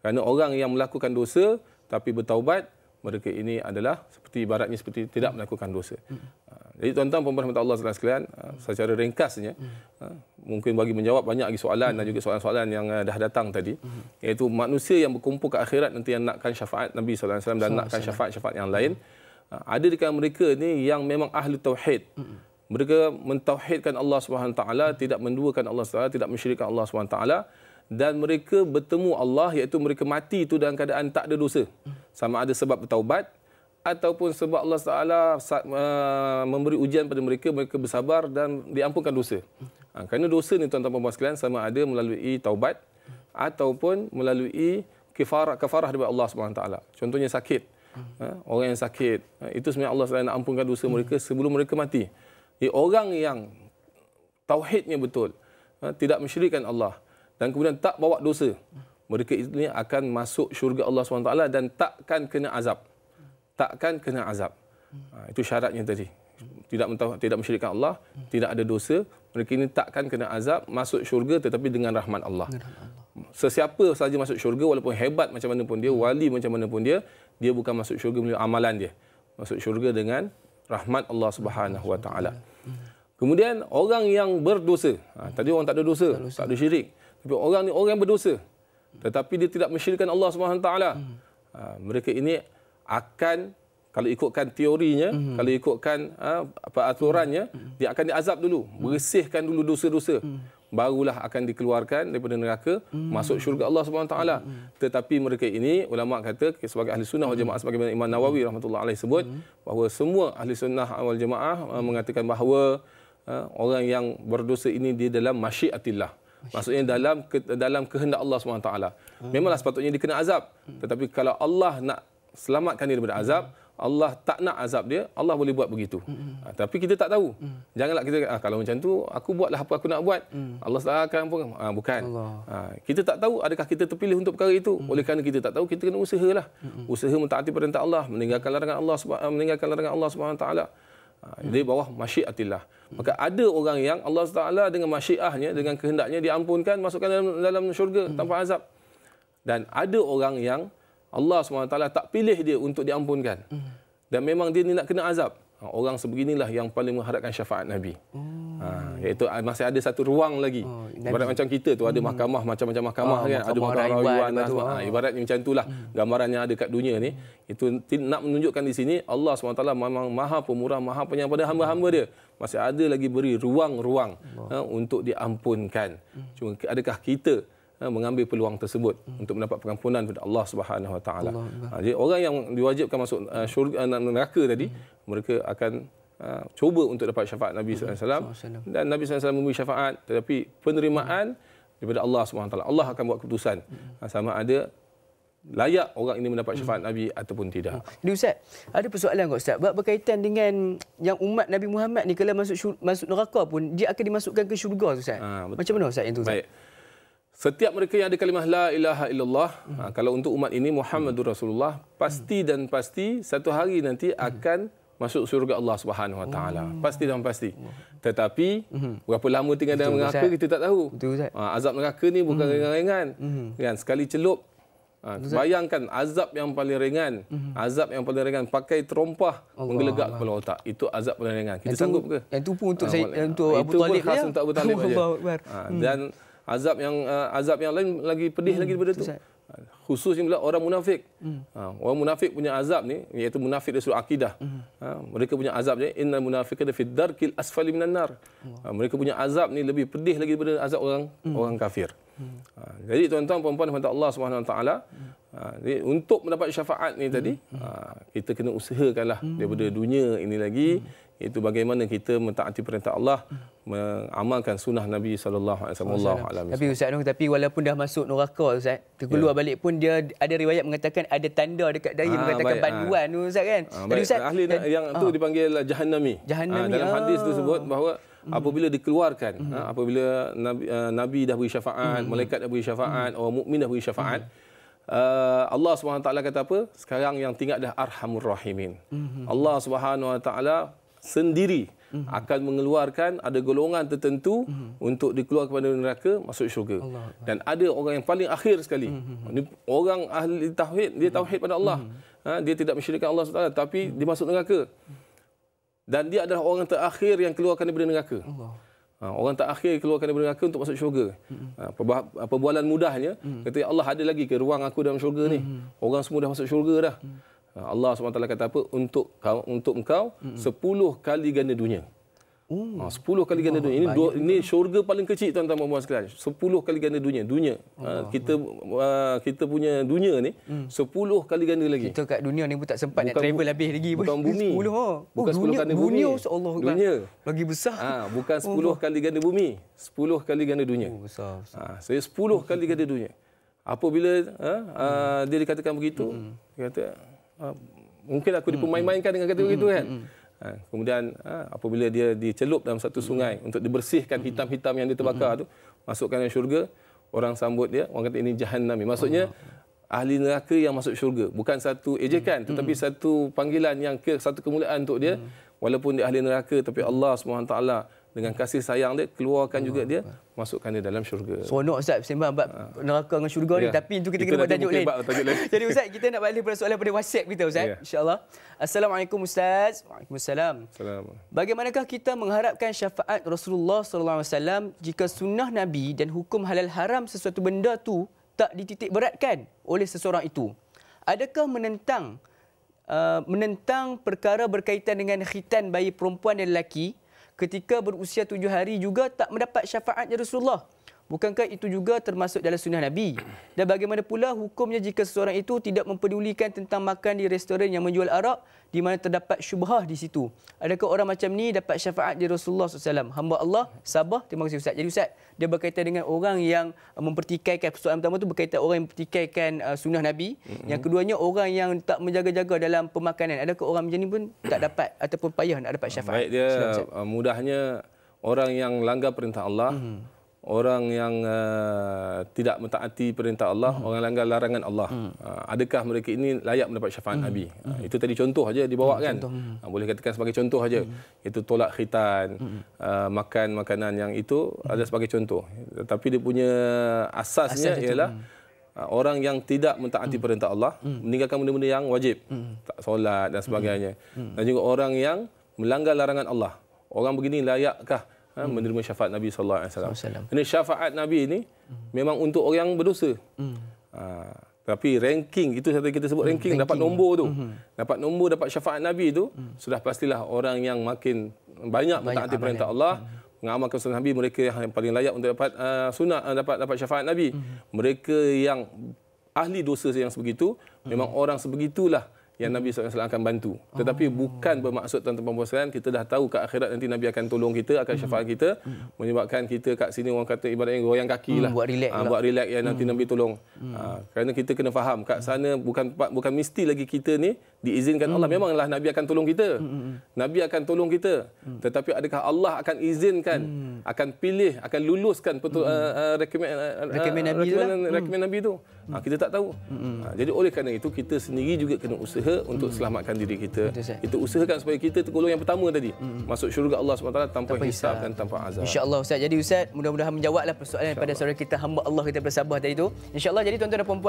Kerana orang yang melakukan dosa tapi bertaubat, mereka ini adalah seperti ibaratnya seperti tidak melakukan dosa. Hmm. Ah, jadi tuan-tuan puan rahmat Allah sekalian, ah, hmm. secara ringkasnya hmm. Ah, mungkin bagi menjawab banyak lagi soalan hmm. dan juga hmm. soalan-soalan yang dah datang tadi, hmm. iaitu manusia yang berkumpul ke akhirat nanti yang nakkan syafaat Nabi sallallahu alaihi wasallam dan so, nakkan syafaat-syafaat yang lain. Hmm. Ada kalangan mereka ini yang memang ahli tauhid. Hmm. Mereka mentauhidkan Allah Subhanahu taala, tidak menduakan Allah Subhanahu taala, tidak mensyirikkan Allah Subhanahu taala dan mereka bertemu Allah iaitu mereka mati itu dalam keadaan tak ada dosa. Sama ada sebab bertaubat ataupun sebab Allah Taala uh, memberi ujian pada mereka mereka bersabar dan diampunkan dosa. Ha, kerana dosa ni tuan-tuan puan-puan sekalian sama ada melalui taubat ataupun melalui kifarah kafarah daripada Allah Subhanahu taala. Contohnya sakit. Ha, orang yang sakit ha, itu sebenarnya Allah Taala nak ampunkan dosa mereka sebelum mereka mati. Ya, orang yang tauhidnya betul ha, tidak mensyirikkan Allah dan kemudian tak bawa dosa mereka ini akan masuk syurga Allah SWT dan takkan kena azab takkan kena azab ha, itu syaratnya tadi tidak mentah, tidak mensyirikkan Allah tidak ada dosa mereka ini takkan kena azab masuk syurga tetapi dengan rahmat Allah sesiapa sahaja masuk syurga walaupun hebat macam mana pun dia wali macam mana pun dia dia bukan masuk syurga melalui amalan dia masuk syurga dengan rahmat Allah Subhanahu wa taala kemudian orang yang berdosa ha, tadi orang tak ada dosa tak ada syirik, tak tapi orang ni orang berdosa. Tetapi dia tidak mensyirikkan Allah SWT. Hmm. Uh, mereka ini akan kalau ikutkan teorinya, hmm. kalau ikutkan uh, apa aturannya, hmm. hmm. dia akan diazab dulu, hmm. bersihkan dulu dosa-dosa. Hmm. Barulah akan dikeluarkan daripada neraka, hmm. masuk syurga Allah SWT. Hmm. hmm. Tetapi mereka ini, ulama' kata, sebagai ahli sunnah wal jamaah, sebagaimana Imam Nawawi hmm. rahmatullah alaih sebut, hmm. bahawa semua ahli sunnah wal jamaah uh, mengatakan bahawa uh, orang yang berdosa ini di dalam masyiatillah. Maksudnya dalam dalam kehendak Allah SWT. Memanglah sepatutnya dia kena azab. Tetapi kalau Allah nak selamatkan dia daripada azab, Allah tak nak azab dia, Allah boleh buat begitu. Mm -hmm. Tapi kita tak tahu. Mm. Janganlah kita, ah, kalau macam tu, aku buatlah apa aku nak buat. Mm. Allah akan apa? Ah, bukan. Ah, kita tak tahu adakah kita terpilih untuk perkara itu. Mm. Oleh kerana kita tak tahu, kita kena usahalah. Mm -hmm. Usaha mentaati perintah Allah, meninggalkan larangan Allah, meninggalkan larangan Allah SWT. Ha, di bawah masyiatillah. Maka ada orang yang Allah SWT dengan masyiatnya, dengan kehendaknya diampunkan, masukkan dalam, dalam syurga tanpa azab. Dan ada orang yang Allah SWT tak pilih dia untuk diampunkan. Dan memang dia ni nak kena azab. Ha, orang sebeginilah yang paling mengharapkan syafaat Nabi. Hmm. Ha, iaitu ah, masih ada satu ruang lagi. Oh, ibarat macam kita tu ada hmm. mahkamah macam-macam ah, mahkamah oh, kan, mahkamah ada mahkamah rayuan. rayuan lah, ha, ah. ibaratnya macam itulah hmm. gambaran yang ada kat dunia ni. Hmm. Itu nak menunjukkan di sini Allah SWT memang maha pemurah, maha penyayang pada hamba-hamba dia. Masih ada lagi beri ruang-ruang oh. ha, untuk diampunkan. Hmm. Cuma adakah kita Eh, mengambil peluang tersebut hmm. untuk mendapat pengampunan daripada Allah Subhanahu Wa Taala. Ha, jadi orang yang diwajibkan masuk uh, eh, syurga eh, uh, neraka tadi hmm. mereka akan uh, cuba untuk dapat syafaat Nabi Sallallahu Alaihi Wasallam dan Nabi Sallallahu Alaihi Wasallam memberi syafaat tetapi penerimaan hmm. daripada Allah Subhanahu Wa Taala. Allah akan buat keputusan hmm. Ha, sama ada layak orang ini mendapat syafaat hmm. Nabi ataupun tidak. Hmm. Jadi Ustaz, ada persoalan kot Ustaz. Ber- berkaitan dengan yang umat Nabi Muhammad ni kalau masuk syur- masuk neraka pun dia akan dimasukkan ke syurga Ustaz. Ha, Macam mana Ustaz yang tu Ustaz? Baik. Setiap mereka yang ada kalimah la ilaha illallah, hmm. kalau untuk umat ini Muhammadur Rasulullah, pasti dan pasti satu hari nanti akan masuk surga Allah Subhanahu Wa Taala. Oh. Pasti dan pasti. Oh. Tetapi hmm. berapa lama tinggal dalam neraka Ustaz. kita tak tahu. Betul ha, azab neraka ni bukan hmm. ringan-ringan. Hmm. sekali celup Ha, bayangkan azab yang paling ringan mm-hmm. azab yang paling ringan pakai terompah Allah menggelegak kepala otak itu azab paling ringan kita itu, sanggup ke itu pun untuk ha, saya untuk ha, Abu Talib itu ya? untuk Abu Talib (laughs) Ha, hmm. dan azab yang uh, azab yang lain lagi pedih hmm, lagi daripada tu. Khususnya pula orang munafik. Hmm. Ha, orang munafik punya azab ni iaitu munafik dari sudut akidah. Hmm. Ha, mereka punya azab ni innal munafiqina fid darkil asfali minan nar. Hmm. Ha, mereka punya azab ni lebih pedih lagi daripada azab orang hmm. orang kafir. Hmm. Ha, jadi tuan-tuan puan-puan hamba Allah Subhanahu Wa Taala hmm. ha, jadi untuk mendapat syafaat ni hmm. tadi hmm. Ha, kita kena usahakanlah hmm. daripada dunia ini lagi hmm iaitu bagaimana kita mentaati perintah Allah mengamalkan sunnah Nabi sallallahu alaihi wasallam. Tapi Ustaz Nuh, tapi walaupun dah masuk neraka Ustaz, terkeluar yeah. balik pun dia ada riwayat mengatakan ada tanda dekat dahi ah, mengatakan baik, banduan ah. ha. Ustaz kan. Ha, Ustaz ahli dan, yang ha. tu dipanggil jahannami. Jahannami. Ha, dalam oh. hadis tersebut bahawa hmm. apabila dikeluarkan hmm apabila nabi, uh, nabi dah beri syafaat hmm malaikat dah beri syafaat hmm orang mukmin dah beri syafaat hmm uh, Allah Subhanahu taala kata apa sekarang yang tinggal dah arhamur rahimin hmm Allah Subhanahu taala sendiri hmm akan mengeluarkan ada golongan tertentu hmm untuk dikeluarkan kepada neraka masuk syurga. Allah. Dan ada orang yang paling akhir sekali. hmm orang ahli tauhid, dia hmm. tauhid pada Allah. Hmm. Ha, dia tidak mensyirikkan Allah SWT tapi mm-hmm. dia masuk neraka. Dan dia adalah orang terakhir yang keluarkan daripada neraka. Allah. Ha, orang tak akhir keluarkan daripada neraka untuk masuk syurga. Mm-hmm. perbualan mudahnya, mm kata ya Allah ada lagi ke ruang aku dalam syurga mm ni. Hmm. Orang semua dah masuk syurga dah. Uh, Allah SWT kata apa? Untuk kau, untuk engkau sepuluh kali ganda dunia. Oh, sepuluh kali ganda dunia. Ini, dua, ini syurga paling kecil tuan-tuan dan puan sekalian. Sepuluh kali ganda dunia. Dunia. Ah, Allah. kita uh, kita punya dunia ni mm. sepuluh kali ganda lagi. Kita kat dunia ni pun tak sempat bukan, nak travel lebih lagi. Bukan bumi. (laughs) Sepuluh. Oh, bukan oh, sepuluh kali bumi. Allah. Kan? Dunia. Lagi besar. Ha, bukan oh, sepuluh kali ganda bumi. Sepuluh kali ganda dunia. Oh, besar. besar. Ha, so, sepuluh oh, kali ganda dunia. Apabila ha, uh, dia dikatakan begitu, hmm. dia kata, Ah, mungkin aku hmm, dipermain-mainkan hmm. dengan kata-kata hmm, itu kan. Ha, kemudian ha, apabila dia dicelup dalam satu sungai untuk dibersihkan hitam-hitam yang dia terbakar tu, masukkan ke syurga, orang sambut dia, orang kata ini jahannam. Maksudnya ahli neraka yang masuk syurga, bukan satu ejekan tetapi satu panggilan yang ke satu kemuliaan untuk dia walaupun dia ahli neraka tapi Allah swt dengan kasih sayang dia keluarkan oh, juga dia masukkan dia dalam syurga. Seronok Ustaz sembang bab ha. neraka dengan syurga ni ya. tapi itu kita itu kena buat tajuk lain. (laughs) Jadi Ustaz kita nak balik pada soalan pada WhatsApp kita Ustaz. Ya. InsyaAllah. Assalamualaikum Ustaz. Waalaikumsalam. Salam. Bagaimanakah kita mengharapkan syafaat Rasulullah SAW jika sunnah Nabi dan hukum halal haram sesuatu benda tu tak dititik beratkan oleh seseorang itu? Adakah menentang uh, menentang perkara berkaitan dengan khitan bayi perempuan dan lelaki? ketika berusia tujuh hari juga tak mendapat syafaatnya Rasulullah. Bukankah itu juga termasuk dalam sunnah Nabi? Dan bagaimana pula hukumnya jika seseorang itu tidak mempedulikan tentang makan di restoran yang menjual arak di mana terdapat syubhah di situ? Adakah orang macam ni dapat syafaat di Rasulullah SAW? Hamba Allah, sabah, terima kasih Ustaz. Jadi Ustaz, dia berkaitan dengan orang yang uh, mempertikaikan, persoalan pertama itu berkaitan orang yang mempertikaikan uh, sunnah Nabi. Yang keduanya, orang yang tak menjaga-jaga dalam pemakanan. Adakah orang macam ni pun tak dapat ataupun payah nak dapat syafaat? Baik dia, Silah, uh, mudahnya orang yang langgar perintah Allah, mm-hmm orang yang uh, tidak mentaati perintah Allah, hmm. orang yang langgar larangan Allah. Hmm. Uh, adakah mereka ini layak mendapat syafaat hmm. Nabi? Uh, hmm. Itu tadi contoh saja dibawa hmm. kan. Hmm. Uh, boleh katakan sebagai contoh saja. Hmm. Itu tolak khitan, hmm. uh, makan makanan yang itu hmm. adalah sebagai contoh. Tapi dia punya asasnya Asas ialah uh, orang yang tidak mentaati hmm. perintah Allah, hmm. meninggalkan benda-benda yang wajib. Hmm. Tak solat dan hmm. sebagainya. Hmm. Hmm. Dan juga orang yang melanggar larangan Allah. Orang begini layakkah ha, hmm. menerima syafaat Nabi sallallahu alaihi wasallam. Ini syafaat Nabi ini hmm. memang untuk orang berdosa. Hmm. Ha, tapi ranking itu satu kita sebut hmm. ranking, ranking dapat nombor tu. Hmm. Dapat nombor dapat syafaat Nabi itu hmm. sudah pastilah orang yang makin banyak, banyak mentaati perintah Allah. Hmm mengamalkan sunnah Nabi mereka yang paling layak untuk dapat uh, sunnah uh, dapat dapat syafaat Nabi mm-hmm. mereka yang ahli dosa yang sebegitu mm-hmm. memang orang sebegitulah yang Nabi SAW akan bantu. Oh. Tetapi oh. bukan bermaksud tuan-tuan dan puan-puan kita dah tahu ke akhirat nanti Nabi akan tolong kita, akan hmm. syafaat kita, hmm. menyebabkan kita kat sini orang kata yang goyang kaki hmm. lah. Buat relax. Ha, buat relax yang nanti hmm. Nabi tolong. Hmm. Ha, kerana kita kena faham, kat sana bukan bukan mesti lagi kita ni diizinkan hmm. Allah. Memanglah Nabi akan tolong kita. Hmm, hmm, hmm. Nabi akan tolong kita. Hmm. Tetapi adakah Allah akan izinkan, hmm. akan pilih, akan luluskan hmm. uh, uh, rekomen uh, uh Nabi, rekomen, lah. rekomen hmm. Nabi tu. Hmm. Ha, kita tak tahu. Ha, jadi oleh kerana itu kita sendiri juga kena usaha untuk mm. selamatkan diri kita. Kita usahakan supaya kita tergolong yang pertama tadi masuk syurga Allah SWT tanpa, tanpa hisab, hisab dan tanpa azab. Insya-Allah Ustaz. Jadi Ustaz mudah-mudahan menjawablah persoalan daripada saudara kita hamba Allah kita bersabar tadi itu. Insya-Allah jadi tuan-tuan dan puan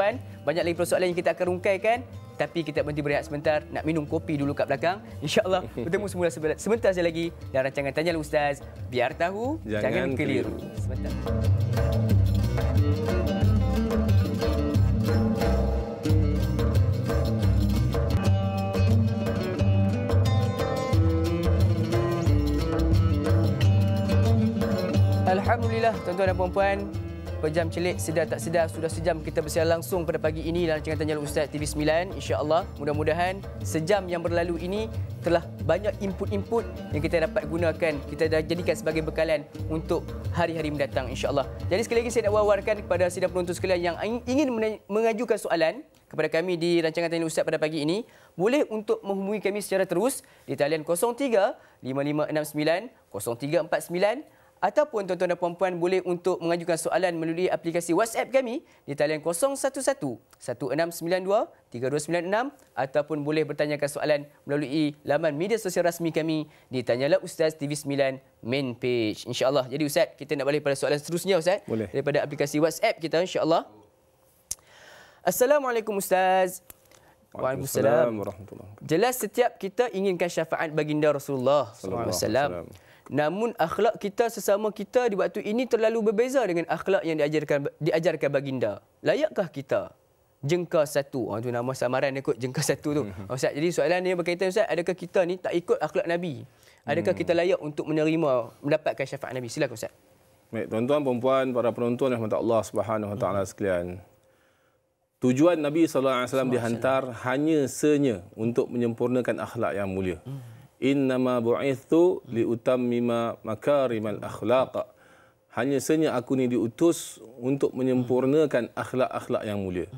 banyak lagi persoalan yang kita akan rungkaikan tapi kita berhenti berehat sebentar nak minum kopi dulu kat belakang. Insya-Allah (laughs) bertemu semula sebentar saja lagi dan rancangan tanya Ustaz biar tahu jangan, jangan keliru. keliru. Sebentar. Alhamdulillah tuan-tuan dan puan-puan Pejam celik sedar tak sedar sudah sejam kita bersiar langsung pada pagi ini dalam rancangan Tanya Ustaz TV9 insya-Allah mudah-mudahan sejam yang berlalu ini telah banyak input-input yang kita dapat gunakan kita dah jadikan sebagai bekalan untuk hari-hari mendatang insya-Allah. Jadi sekali lagi saya nak wawarkan kepada sidang penonton sekalian yang ingin mengajukan soalan kepada kami di rancangan Tanya Ustaz pada pagi ini boleh untuk menghubungi kami secara terus di talian 03 5569 0349 ataupun tuan-tuan dan puan-puan boleh untuk mengajukan soalan melalui aplikasi WhatsApp kami di talian 011-1692-3296 ataupun boleh bertanyakan soalan melalui laman media sosial rasmi kami di Tanyalah Ustaz TV9 main page. InsyaAllah. Jadi Ustaz, kita nak balik pada soalan seterusnya Ustaz. Boleh. Daripada aplikasi WhatsApp kita insyaAllah. Assalamualaikum Ustaz. Waalaikumsalam. Jelas setiap kita inginkan syafaat baginda Rasulullah SAW. Namun akhlak kita sesama kita di waktu ini terlalu berbeza dengan akhlak yang diajarkan diajarkan baginda. Layakkah kita jengka satu? Oh, tu nama samaran dia kot jengka satu tu. Oh, Ustaz, jadi soalan ni berkaitan Ustaz, adakah kita ni tak ikut akhlak Nabi? Adakah hmm. kita layak untuk menerima mendapatkan syafaat Nabi? Silakan Ustaz. Baik, tuan-tuan, puan-puan, para penonton rahmat Allah Subhanahu Wa Taala hmm. sekalian. Tujuan Nabi sallallahu alaihi wasallam dihantar hanya senya untuk menyempurnakan akhlak yang mulia. Hmm innama bu'ithu liutammima makarimal akhlaq hanya senya aku ni diutus untuk menyempurnakan akhlak-akhlak yang mulia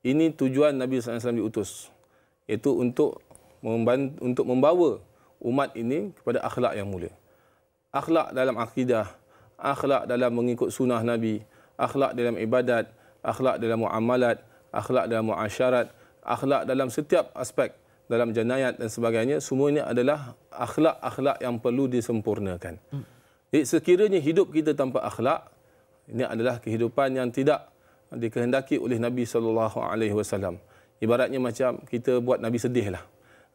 ini tujuan Nabi SAW diutus iaitu untuk untuk membawa umat ini kepada akhlak yang mulia akhlak dalam akidah akhlak dalam mengikut sunnah Nabi akhlak dalam ibadat akhlak dalam muamalat akhlak dalam muasyarat akhlak dalam setiap aspek dalam jenayat dan sebagainya, semua ini adalah akhlak-akhlak yang perlu disempurnakan. Jadi sekiranya hidup kita tanpa akhlak, ini adalah kehidupan yang tidak dikehendaki oleh Nabi sallallahu alaihi wasallam. Ibaratnya macam kita buat Nabi sedihlah.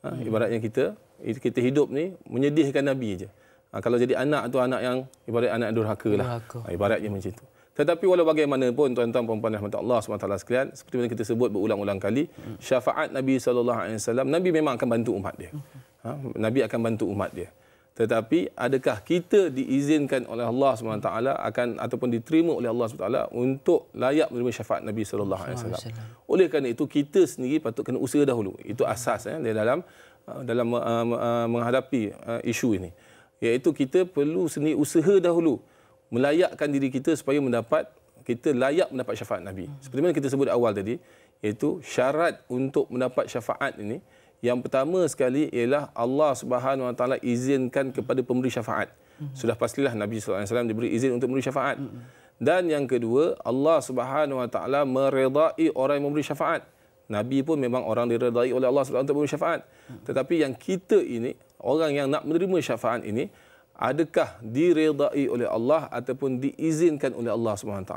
Ha, hmm. Ibaratnya kita kita hidup ni menyedihkan Nabi aje. Ha, kalau jadi anak atau anak yang ibarat anak durhaka lah. Ha, ibaratnya macam itu. Tetapi walau bagaimanapun tuan-tuan puan-puan rahmat Allah SWT sekalian, seperti mana kita sebut berulang-ulang kali, syafaat Nabi SAW, Nabi memang akan bantu umat dia. Ha? Nabi akan bantu umat dia. Tetapi adakah kita diizinkan oleh Allah SWT akan ataupun diterima oleh Allah SWT untuk layak menerima syafaat Nabi SAW? Oleh kerana itu, kita sendiri patut kena usaha dahulu. Itu asas ya, eh, dalam uh, dalam uh, uh, menghadapi uh, isu ini. Iaitu kita perlu sendiri usaha dahulu melayakkan diri kita supaya mendapat kita layak mendapat syafaat Nabi. Seperti mana kita sebut awal tadi, iaitu syarat untuk mendapat syafaat ini, yang pertama sekali ialah Allah Subhanahu Wa Taala izinkan kepada pemberi syafaat. Sudah pastilah Nabi Sallallahu Alaihi Wasallam diberi izin untuk memberi syafaat. Dan yang kedua, Allah Subhanahu Wa Taala meredai orang yang memberi syafaat. Nabi pun memang orang diredai oleh Allah Subhanahu Wa Taala untuk memberi syafaat. Tetapi yang kita ini, orang yang nak menerima syafaat ini, adakah diredai oleh Allah ataupun diizinkan oleh Allah SWT.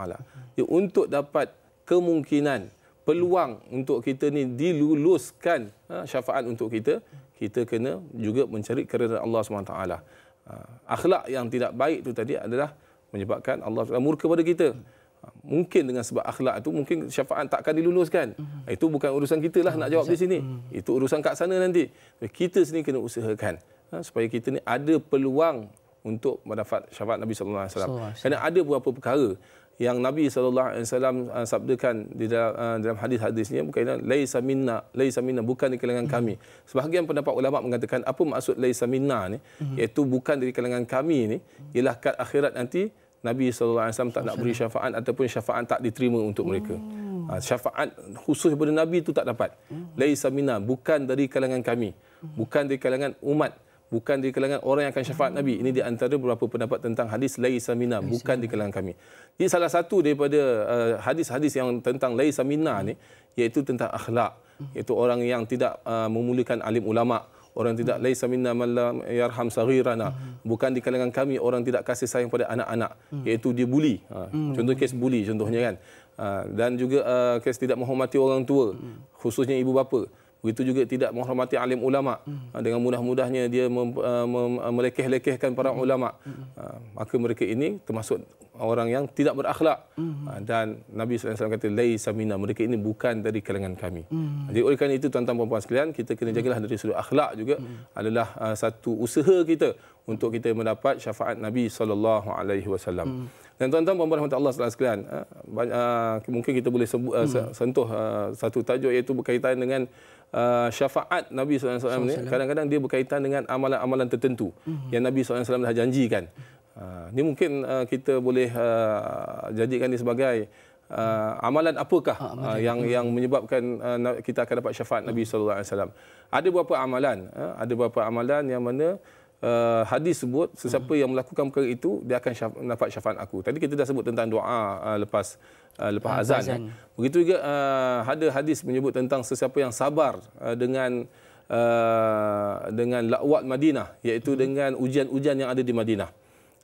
Ya, untuk dapat kemungkinan, peluang untuk kita ni diluluskan ha, syafaat untuk kita, kita kena juga mencari kerana Allah SWT. Ha, akhlak yang tidak baik tu tadi adalah menyebabkan Allah SWT murka pada kita. Ha, mungkin dengan sebab akhlak itu, mungkin syafaat takkan diluluskan. Mhm. Ha, itu bukan urusan kita lah ha, nak jawab di sini. Ha, itu urusan kat sana nanti. Kita sendiri kena usahakan. Ha, supaya kita ni ada peluang untuk mendapat syafaat Nabi sallallahu alaihi wasallam. Kerana ada beberapa perkara yang Nabi sallallahu alaihi wasallam ha, sabdakan di dalam, ha, uh, dalam hadis-hadisnya bukan laisa minna laisa minna bukan di kalangan hmm. kami. Sebahagian pendapat ulama mengatakan apa maksud laisa minna ni hmm. iaitu bukan dari kalangan kami ni ialah kat akhirat nanti Nabi sallallahu alaihi wasallam tak nak beri syafaat ataupun syafaat tak diterima untuk hmm. mereka. Ha, syafaat khusus kepada Nabi itu tak dapat. Hmm. Laisa minna bukan dari kalangan kami. Hmm. Bukan dari kalangan umat. Hmm bukan di kalangan orang yang akan syafaat hmm. Nabi. Ini di antara beberapa pendapat tentang hadis laisa minna bukan di kalangan kami. Jadi salah satu daripada uh, hadis-hadis yang tentang laisa minna ni iaitu tentang akhlak, hmm. iaitu orang yang tidak uh, memulihkan alim ulama, orang tidak hmm. laisa minna man lam yarham saghirana, bukan di kalangan kami orang tidak kasih sayang pada anak-anak, iaitu dia buli. Uh, ha, contoh kes buli contohnya kan. Uh, dan juga uh, kes tidak menghormati orang tua, khususnya ibu bapa. Begitu juga tidak menghormati alim ulama hmm. Ha, dengan mudah-mudahnya dia uh, uh, melekeh-lekehkan para hmm. ulama. Hmm. Ha, maka mereka ini termasuk orang yang tidak berakhlak. Hmm. Uh, dan Nabi SAW kata laisa minna mereka ini bukan dari kalangan kami. Hmm. Jadi oleh kerana itu tuan-tuan puan-puan sekalian, kita kena hmm. jagalah dari sudut akhlak juga hmm. adalah uh, satu usaha kita untuk kita mendapat syafaat Nabi sallallahu alaihi wasallam. Hmm. Dan tuan-tuan puan-puan rahmat Allah sekalian, mungkin kita boleh sentuh satu tajuk iaitu berkaitan dengan uh, syafaat Nabi SAW, ni, kadang-kadang dia berkaitan dengan amalan-amalan tertentu mm-hmm. yang Nabi SAW dah janjikan. Uh, ini mungkin uh, kita boleh uh, jadikan ini sebagai uh, amalan apakah ha, Uh, yang yang menyebabkan uh, kita akan dapat syafaat Nabi SAW. Ada beberapa amalan. Uh, ada beberapa amalan yang mana uh, hadis sebut sesiapa uh-huh. yang melakukan perkara itu dia akan syaf- dapat syafaat aku. Tadi kita dah sebut tentang doa uh, lepas uh, lepas ah, azan. azan. Ya. Begitu juga uh, ada hadis menyebut tentang sesiapa yang sabar uh, dengan uh, dengan lakwat Madinah iaitu uh-huh. dengan ujian-ujian yang ada di Madinah.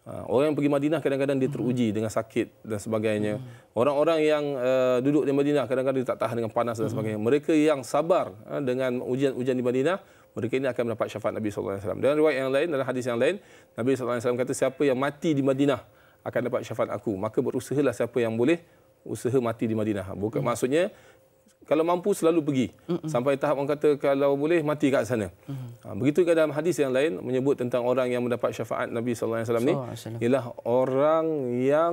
Uh, orang yang pergi Madinah kadang-kadang dia hmm. teruji uh dengan sakit dan sebagainya. uh Orang-orang yang uh, duduk di Madinah kadang-kadang dia tak tahan dengan panas dan uh sebagainya. Mereka yang sabar uh, dengan ujian-ujian di Madinah mereka ini akan mendapat syafaat Nabi SAW. Dalam riwayat yang lain, dalam hadis yang lain, Nabi SAW kata, siapa yang mati di Madinah akan dapat syafaat aku. Maka berusahalah siapa yang boleh usaha mati di Madinah. Bukan hmm. maksudnya, kalau mampu selalu pergi. Hmm. Sampai tahap orang kata, kalau boleh mati kat sana. Hmm. Begitu juga dalam hadis yang lain, menyebut tentang orang yang mendapat syafaat Nabi SAW ini, ialah orang yang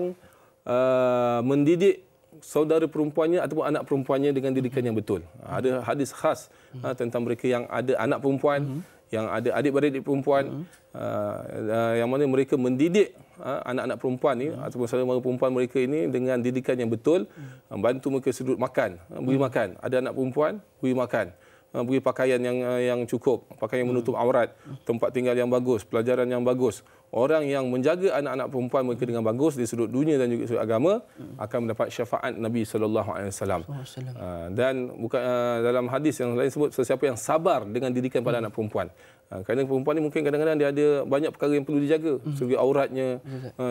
uh, mendidik saudara perempuannya ataupun anak perempuannya dengan didikan yang betul. Ha, ada hadis khas uh, tentang mereka yang ada anak perempuan, uh yang ada adik-beradik perempuan, uh yang mana mereka mendidik anak-anak perempuan ini uh ataupun saudara perempuan mereka ini dengan didikan yang betul, membantu mereka sedut makan, uh, beri makan. Ada anak perempuan, beri makan beri pakaian yang yang cukup, pakaian yang menutup aurat, tempat tinggal yang bagus, pelajaran yang bagus, orang yang menjaga anak-anak perempuan mereka dengan bagus di sudut dunia dan juga sudut agama akan mendapat syafaat Nabi sallallahu alaihi wasallam. Ah, dan bukan ah, dalam hadis yang lain sebut sesiapa yang sabar dengan didikan pada anak perempuan. Uh, kerana perempuan ni mungkin kadang-kadang dia ada banyak perkara yang perlu dijaga hmm. segi auratnya,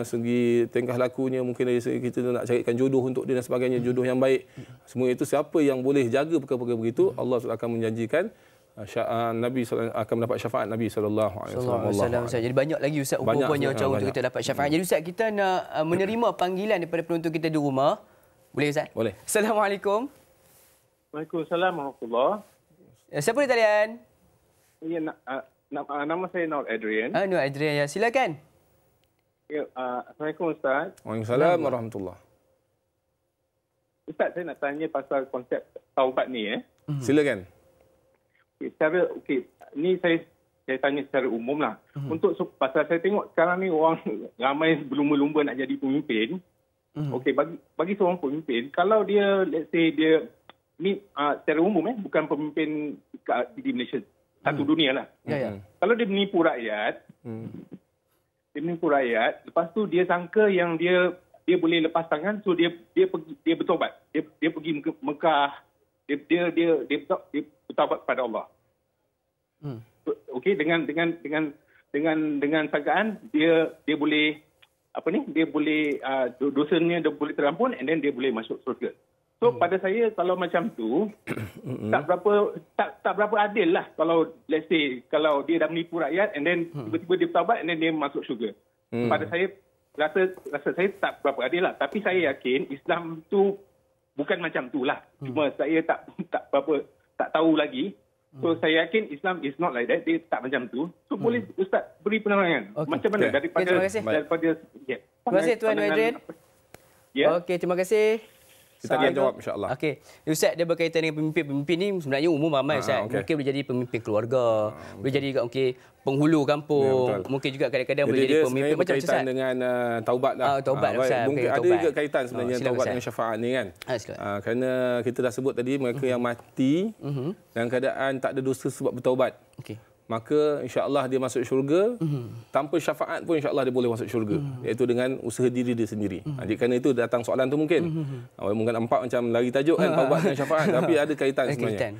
segi tingkah lakunya, mungkin dari segi kita nak carikan jodoh untuk dia dan sebagainya, hmm. jodoh yang baik. Semua itu siapa yang boleh jaga perkara-perkara begitu, hmm. Allah akan menjanjikan Ah, Nabi akan mendapat syafaat Nabi sallallahu alaihi wasallam. Jadi banyak lagi ustaz hukum-hukum yang ya, cara untuk kita dapat syafaat. Jadi ustaz kita nak ah, menerima panggilan daripada penonton kita di rumah. Boleh ustaz? Boleh. Assalamualaikum. Waalaikumsalam warahmatullahi. Eh, siapa di talian? Ya ah, nama, nama saya Nur Adrian. Ah Nur Adrian ya silakan. Ya, uh, Assalamualaikum ustaz. Waalaikumsalam warahmatullah. Ustaz saya nak tanya pasal konsep taubat ni eh. Hmm. Silakan. Mm-hmm. Okay, secara, okay, ni saya saya tanya secara umum lah. Mm-hmm. Untuk pasal saya tengok sekarang ni orang (laughs) ramai belum lumba nak jadi pemimpin. Mm-hmm. Okay, bagi bagi seorang pemimpin, kalau dia let's say dia ni uh, secara umum eh, bukan pemimpin di Malaysia satu mm-hmm. dunia lah. Yeah, yeah. Mhm. Kalau dia menipu rakyat, mm-hmm. dia menipu rakyat, lepas tu dia sangka yang dia dia boleh lepas tangan, so dia dia pergi dia bertobat, dia dia pergi Mekah, dia dia dia dia, dia, dia bertobat pada Allah. Hmm. Okey dengan dengan dengan dengan dengan sangkaan dia dia boleh apa ni dia boleh uh, dosanya dia boleh terampun and then dia boleh masuk syurga. So hmm. pada saya kalau macam tu (coughs) hmm. tak berapa tak tak berapa adil lah kalau let's say kalau dia dah menipu rakyat and then hmm. tiba-tiba dia bertaubat and then dia masuk syurga. Hmm. Pada saya rasa rasa saya tak berapa adil lah tapi saya yakin Islam tu bukan macam tu lah. Hmm. Cuma saya tak tak berapa tak tahu lagi So hmm. saya yakin Islam is not like that. Dia tak macam tu. So hmm. boleh Ustaz beri penerangan. Okay. Macam mana okay. daripada... Ya, ya. ya. Okay, terima kasih. Daripada, yeah. Terima kasih Tuan Adrian. Okey, terima kasih. Kita dia jawab Allah. Okey. Ustaz, dia berkaitan dengan pemimpin-pemimpin ni sebenarnya umum ramai Ustaz. Ah, okay. Mungkin boleh jadi pemimpin keluarga. Ha, boleh jadi juga okay, penghulu kampung. Ya, mungkin juga kadang-kadang boleh jadi pemimpin. Macam berkaitan Ustaz? dengan uh, taubat lah. Oh, taubat ha, Ustaz. Mungkin ada juga kaitan sebenarnya oh, taubat Ustaz. dengan syafaat ni kan. Ha, silap. kerana kita dah sebut tadi mereka uh-huh. yang mhm. mati uh-huh. dalam keadaan tak ada dosa sebab bertaubat. Okey maka insyaallah dia masuk syurga mm-hmm. tanpa syafaat pun insyaallah dia boleh masuk syurga mm-hmm. iaitu dengan usaha diri dia sendiri. Mm-hmm. Jadi kerana itu datang soalan tu mungkin. Mm-hmm. mungkin empat macam lari tajuk kan (laughs) taubat dan syafaat tapi ada kaitan sebenarnya. Kaitan.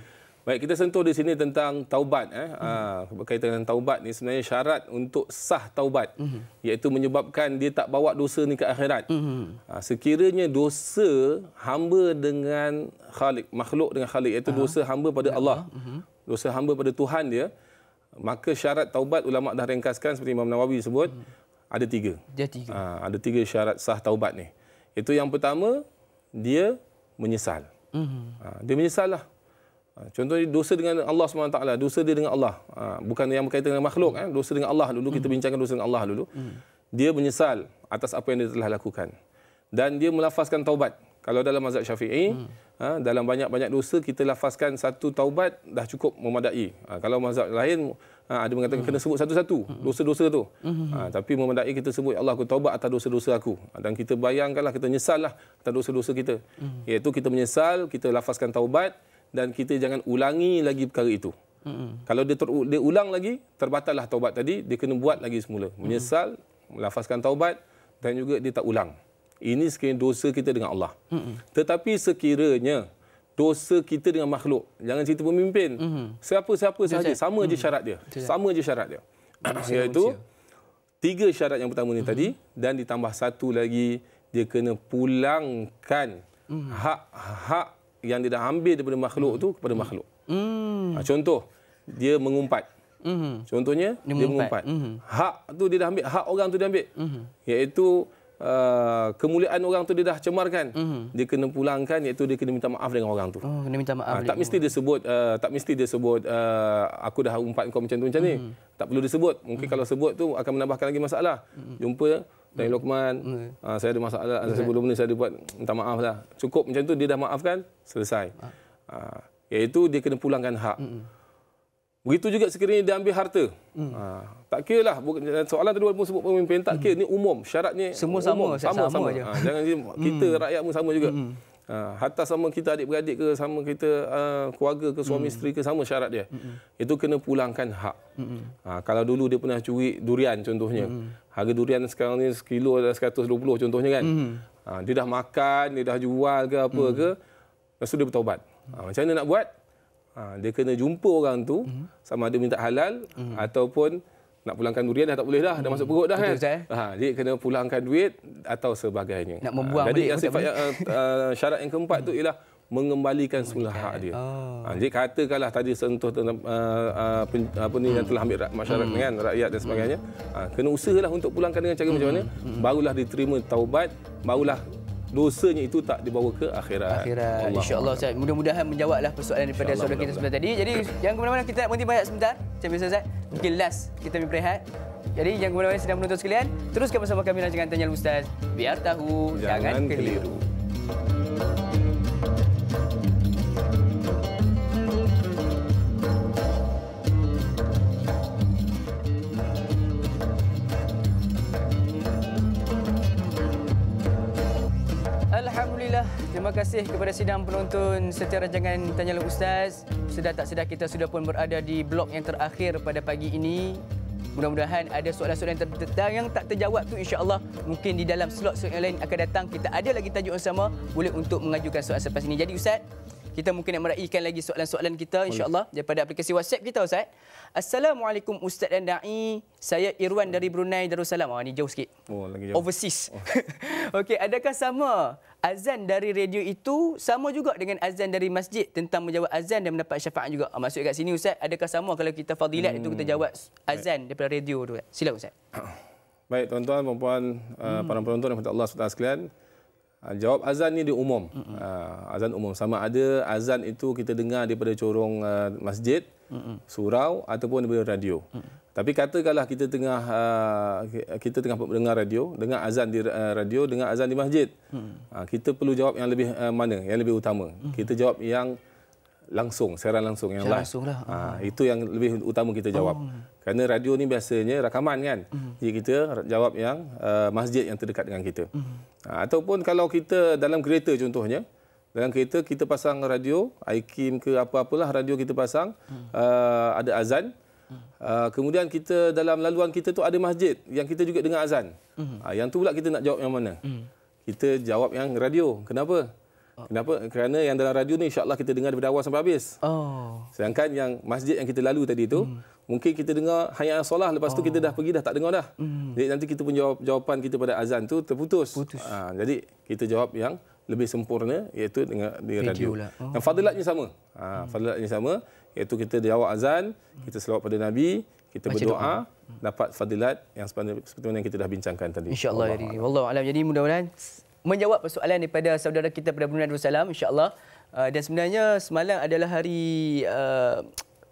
Baik kita sentuh di sini tentang taubat eh mm-hmm. berkaitan dengan taubat ni sebenarnya syarat untuk sah taubat mm-hmm. iaitu menyebabkan dia tak bawa dosa ni ke akhirat. Mm-hmm. sekiranya dosa hamba dengan khalik makhluk dengan khalik iaitu uh-huh. dosa hamba pada Allah. Uh-huh. Dosa hamba pada Tuhan dia. Uh-huh maka syarat taubat ulama dah ringkaskan seperti Imam Nawawi sebut hmm. ada tiga. Dia tiga. Ha, ada tiga syarat sah taubat ni. Itu yang pertama dia menyesal. Hmm. Ha, dia menyesal lah. Ha, Contohnya dosa dengan Allah SWT, dosa dia dengan Allah. Ha, bukan yang berkaitan dengan makhluk. Hmm. Eh. Dosa dengan Allah dulu, kita mhm. bincangkan dosa dengan Allah dulu. Hmm. Dia menyesal atas apa yang dia telah lakukan. Dan dia melafazkan taubat kalau dalam mazhab syafi'i, hmm. ha, dalam banyak-banyak dosa, kita lafazkan satu taubat, dah cukup memadai. Ha, kalau mazhab lain, ha, ada mengatakan hmm. kena sebut satu-satu hmm. dosa-dosa itu. Hmm. Ha, tapi memadai kita sebut, ya Allah aku taubat atas dosa-dosa aku. Ha, dan kita bayangkanlah, kita nyesal lah atas dosa-dosa kita. Hmm. Iaitu kita menyesal, kita lafazkan taubat dan kita jangan ulangi lagi perkara itu. Hmm. Kalau dia, ter, dia ulang lagi, terbatallah taubat tadi, dia kena buat lagi semula. Hmm. Menyesal, hmm. lafazkan taubat dan juga dia tak ulang ini sekiranya dosa kita dengan Allah. Mm -hmm. Tetapi sekiranya dosa kita dengan makhluk, jangan cerita pemimpin, mm -hmm. siapa-siapa saja, sama, mm -hmm. je syarat dia. Sama je syarat dia. (coughs) Iaitu, tiga syarat yang pertama ni mm -hmm. tadi, dan ditambah satu lagi, dia kena pulangkan hak-hak mm -hmm. yang dia dah ambil daripada makhluk mm -hmm. tu kepada makhluk. Mm -hmm. Ha, contoh, dia mengumpat. Mm -hmm. Contohnya, dia, dia mengumpat. mengumpat. Mm -hmm. Hak tu dia dah ambil, hak orang tu dia ambil. Mm -hmm. Iaitu, uh, kemuliaan orang tu dia dah cemarkan mm -hmm. dia kena pulangkan iaitu dia kena minta maaf dengan orang tu oh, kena minta maaf uh, tak mesti dia sebut uh, tak mesti dia sebut uh, aku dah umpat kau macam tu macam mm -hmm. ni mhm. tak perlu disebut mungkin mm -hmm. kalau sebut tu akan menambahkan lagi masalah mm -hmm. jumpa dari mhm. Lokman, hmm. saya ada masalah hmm. sebelum ni saya ada buat minta maaf lah. Cukup macam tu dia dah maafkan, selesai. Ha. Ha. Iaitu dia kena pulangkan hak. Hmm. Begitu juga sekiranya dia ambil harta. Hmm. Ha. Tak kira lah soalan tadi pun sebut pemimpin tak kira hmm. ni umum syaratnya semua umum. sama sama, sama, sama. Je. Ha, jangan (laughs) hmm. kita hmm. rakyat pun sama juga. Hmm. Ha, hatta sama kita adik-beradik ke sama kita uh, keluarga ke suami hmm. isteri ke sama syarat dia. Hmm. Itu kena pulangkan hak. Hmm. Ha, kalau dulu dia pernah curi durian contohnya. Hmm. Harga durian sekarang ni sekilo dah 120 contohnya kan. Hmm. Ha, dia dah makan, dia dah jual ke apa hmm. ke. Lepas tu dia bertobat. Ha, macam mana nak buat? Ha, dia kena jumpa orang tu hmm. sama ada minta halal hmm. ataupun nak pulangkan durian dah tak boleh dah, dah masuk perut dah Betul, kan. Eh? Ha, jadi kena pulangkan duit atau sebagainya. Nak membuang ha, jadi yang sifat eh, eh, syarat yang keempat tu ialah mengembalikan semula hak dia. Oh. Ha, jadi katakanlah tadi sentuh uh, uh, apa ni yang telah ambil masyarakat dengan hmm. rakyat dan hmm. sebagainya, ha, kena usahalah untuk pulangkan dengan cara macam hmm, mana, barulah diterima taubat, barulah dosanya itu tak dibawa ke akhirat. Akhirat. InsyaAllah, Ustaz. Mudah-mudahan menjawablah persoalan daripada saudara kita sebentar tadi. Jadi, jangan ke mana-mana. Kita nak berhenti banyak sebentar. Macam biasa, Ustaz. Mungkin last kita pergi berehat. Jadi, yang ke mana-mana sedang menonton sekalian. Teruskan bersama kami dengan Tanya Ustaz. Biar tahu, jangan, jangan keliru. keliru. Alhamdulillah. Terima kasih kepada sidang penonton setiap rancangan Tanya Lalu Ustaz. Sudah tak sedar kita sudah pun berada di blok yang terakhir pada pagi ini. Mudah-mudahan ada soalan-soalan ter- ter- yang tak terjawab tu insya-Allah mungkin di dalam slot-slot yang lain akan datang kita ada lagi tajuk yang sama boleh untuk mengajukan soalan selepas ini. Jadi Ustaz, kita mungkin nak meraihkan lagi soalan-soalan kita insya-Allah daripada aplikasi WhatsApp kita Ustaz. Assalamualaikum Ustaz dan Da'i. Saya Irwan dari Brunei Darussalam. Oh, ini jauh sikit. Oh, lagi jauh. Overseas. Oh. (laughs) Okey, adakah sama azan dari radio itu sama juga dengan azan dari masjid tentang menjawab azan dan mendapat syafaat juga. Ah, masuk kat sini ustaz, adakah sama kalau kita fadilat hmm. itu kita jawab azan Baik. daripada radio tu? Sila ustaz. (coughs) Baik, tuan-tuan, puan-puan, ah, hmm. para penonton yang Allah Subhanahu sekalian. Ah, jawab azan ni dia umum. Hmm. azan umum sama ada azan itu kita dengar daripada corong masjid, hmm. surau ataupun daripada radio. Hmm. Tapi katakanlah kita tengah uh, kita tengah mendengar radio, dengar azan di uh, radio, dengar azan di masjid. Hmm. Uh, kita perlu jawab yang lebih uh, mana? Yang lebih utama. Hmm. Kita jawab yang langsung, secara langsung yang live. Langsung lah. Ah, hmm. itu yang lebih utama kita jawab. Oh. Kerana radio ni biasanya rakaman kan. Mm. Jadi kita jawab yang uh, masjid yang terdekat dengan kita. Mm. Ha, ataupun kalau kita dalam kereta contohnya, dalam kereta kita pasang radio, iKim ke apa-apalah radio kita pasang, mm. uh, ada azan, Uh, kemudian kita dalam laluan kita tu ada masjid yang kita juga dengar azan. Uh, yang tu pula kita nak jawab yang mana? Uh. Kita jawab yang radio. Kenapa? Oh. Kenapa? Kerana yang dalam radio ni insya-Allah kita dengar daripada awal sampai habis. Oh. Sedangkan yang masjid yang kita lalu tadi tu uh. mungkin kita dengar hanya solah lepas oh. kita dah pergi dah tak dengar dah. Uh. Jadi nanti kita pun jawab jawapan kita pada azan tu terputus. Putus. Uh, jadi kita jawab yang lebih sempurna iaitu dengan di radio. Lah. Yang Oh. fadilatnya sama. Ha, ah, fadilatnya sama iaitu kita jawab azan, kita selawat pada Nabi, kita Baca berdoa, doa. Hmm. dapat fadilat yang seperti mana yang kita dah bincangkan tadi. InsyaAllah. Wallahu alam. Jadi mudah-mudahan menjawab persoalan daripada saudara kita pada Brunei Darussalam, insyaAllah. Uh, dan sebenarnya semalam adalah hari uh,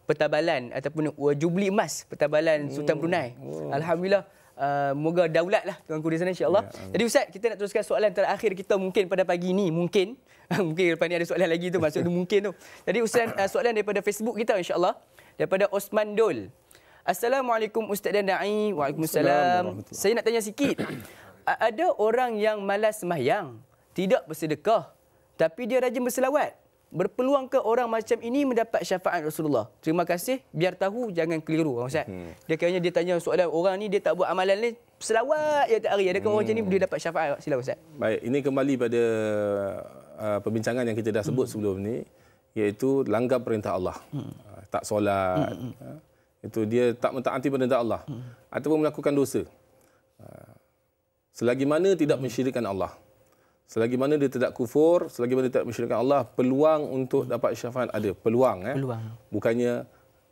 pertabalan ataupun uh, jubli emas pertabalan Sultan hmm. Brunei. Oh. Alhamdulillah. Uh, moga daulat lah tuanku di sana insyaAllah. Ya, Jadi Ustaz, kita nak teruskan soalan terakhir kita mungkin pada pagi ini. Mungkin. (laughs) mungkin lepas ni ada soalan lagi tu. Maksudnya (laughs) mungkin tu. Jadi Ustaz, uh, soalan daripada Facebook kita insyaAllah. Daripada Osman Dol. Assalamualaikum Ustaz dan Da'i. Waalaikumsalam. Saya nak tanya sikit. (coughs) ada orang yang malas sembahyang. Tidak bersedekah. Tapi dia rajin berselawat berpeluang ke orang macam ini mendapat syafaat Rasulullah? Terima kasih. Biar tahu jangan keliru. Ustaz. Hmm. Dia kayaknya dia tanya soalan orang ni dia tak buat amalan ni selawat ya tak hari. Adakah hmm. orang ni dia dapat syafaat? Sila Ustaz. Baik. Ini kembali pada uh, perbincangan yang kita dah sebut hmm. sebelum ni iaitu langgar perintah Allah. Hmm. Uh, tak solat. Hmm. hmm. Uh, itu dia tak mentaati perintah Allah. Hmm. Ataupun melakukan dosa. Uh, selagi mana tidak hmm. mensyirikan Allah. Selagi mana dia tidak kufur, selagi mana dia tidak mensyirikkan Allah, peluang untuk dapat syafaat ada. Peluang. Eh? Peluang. Bukannya...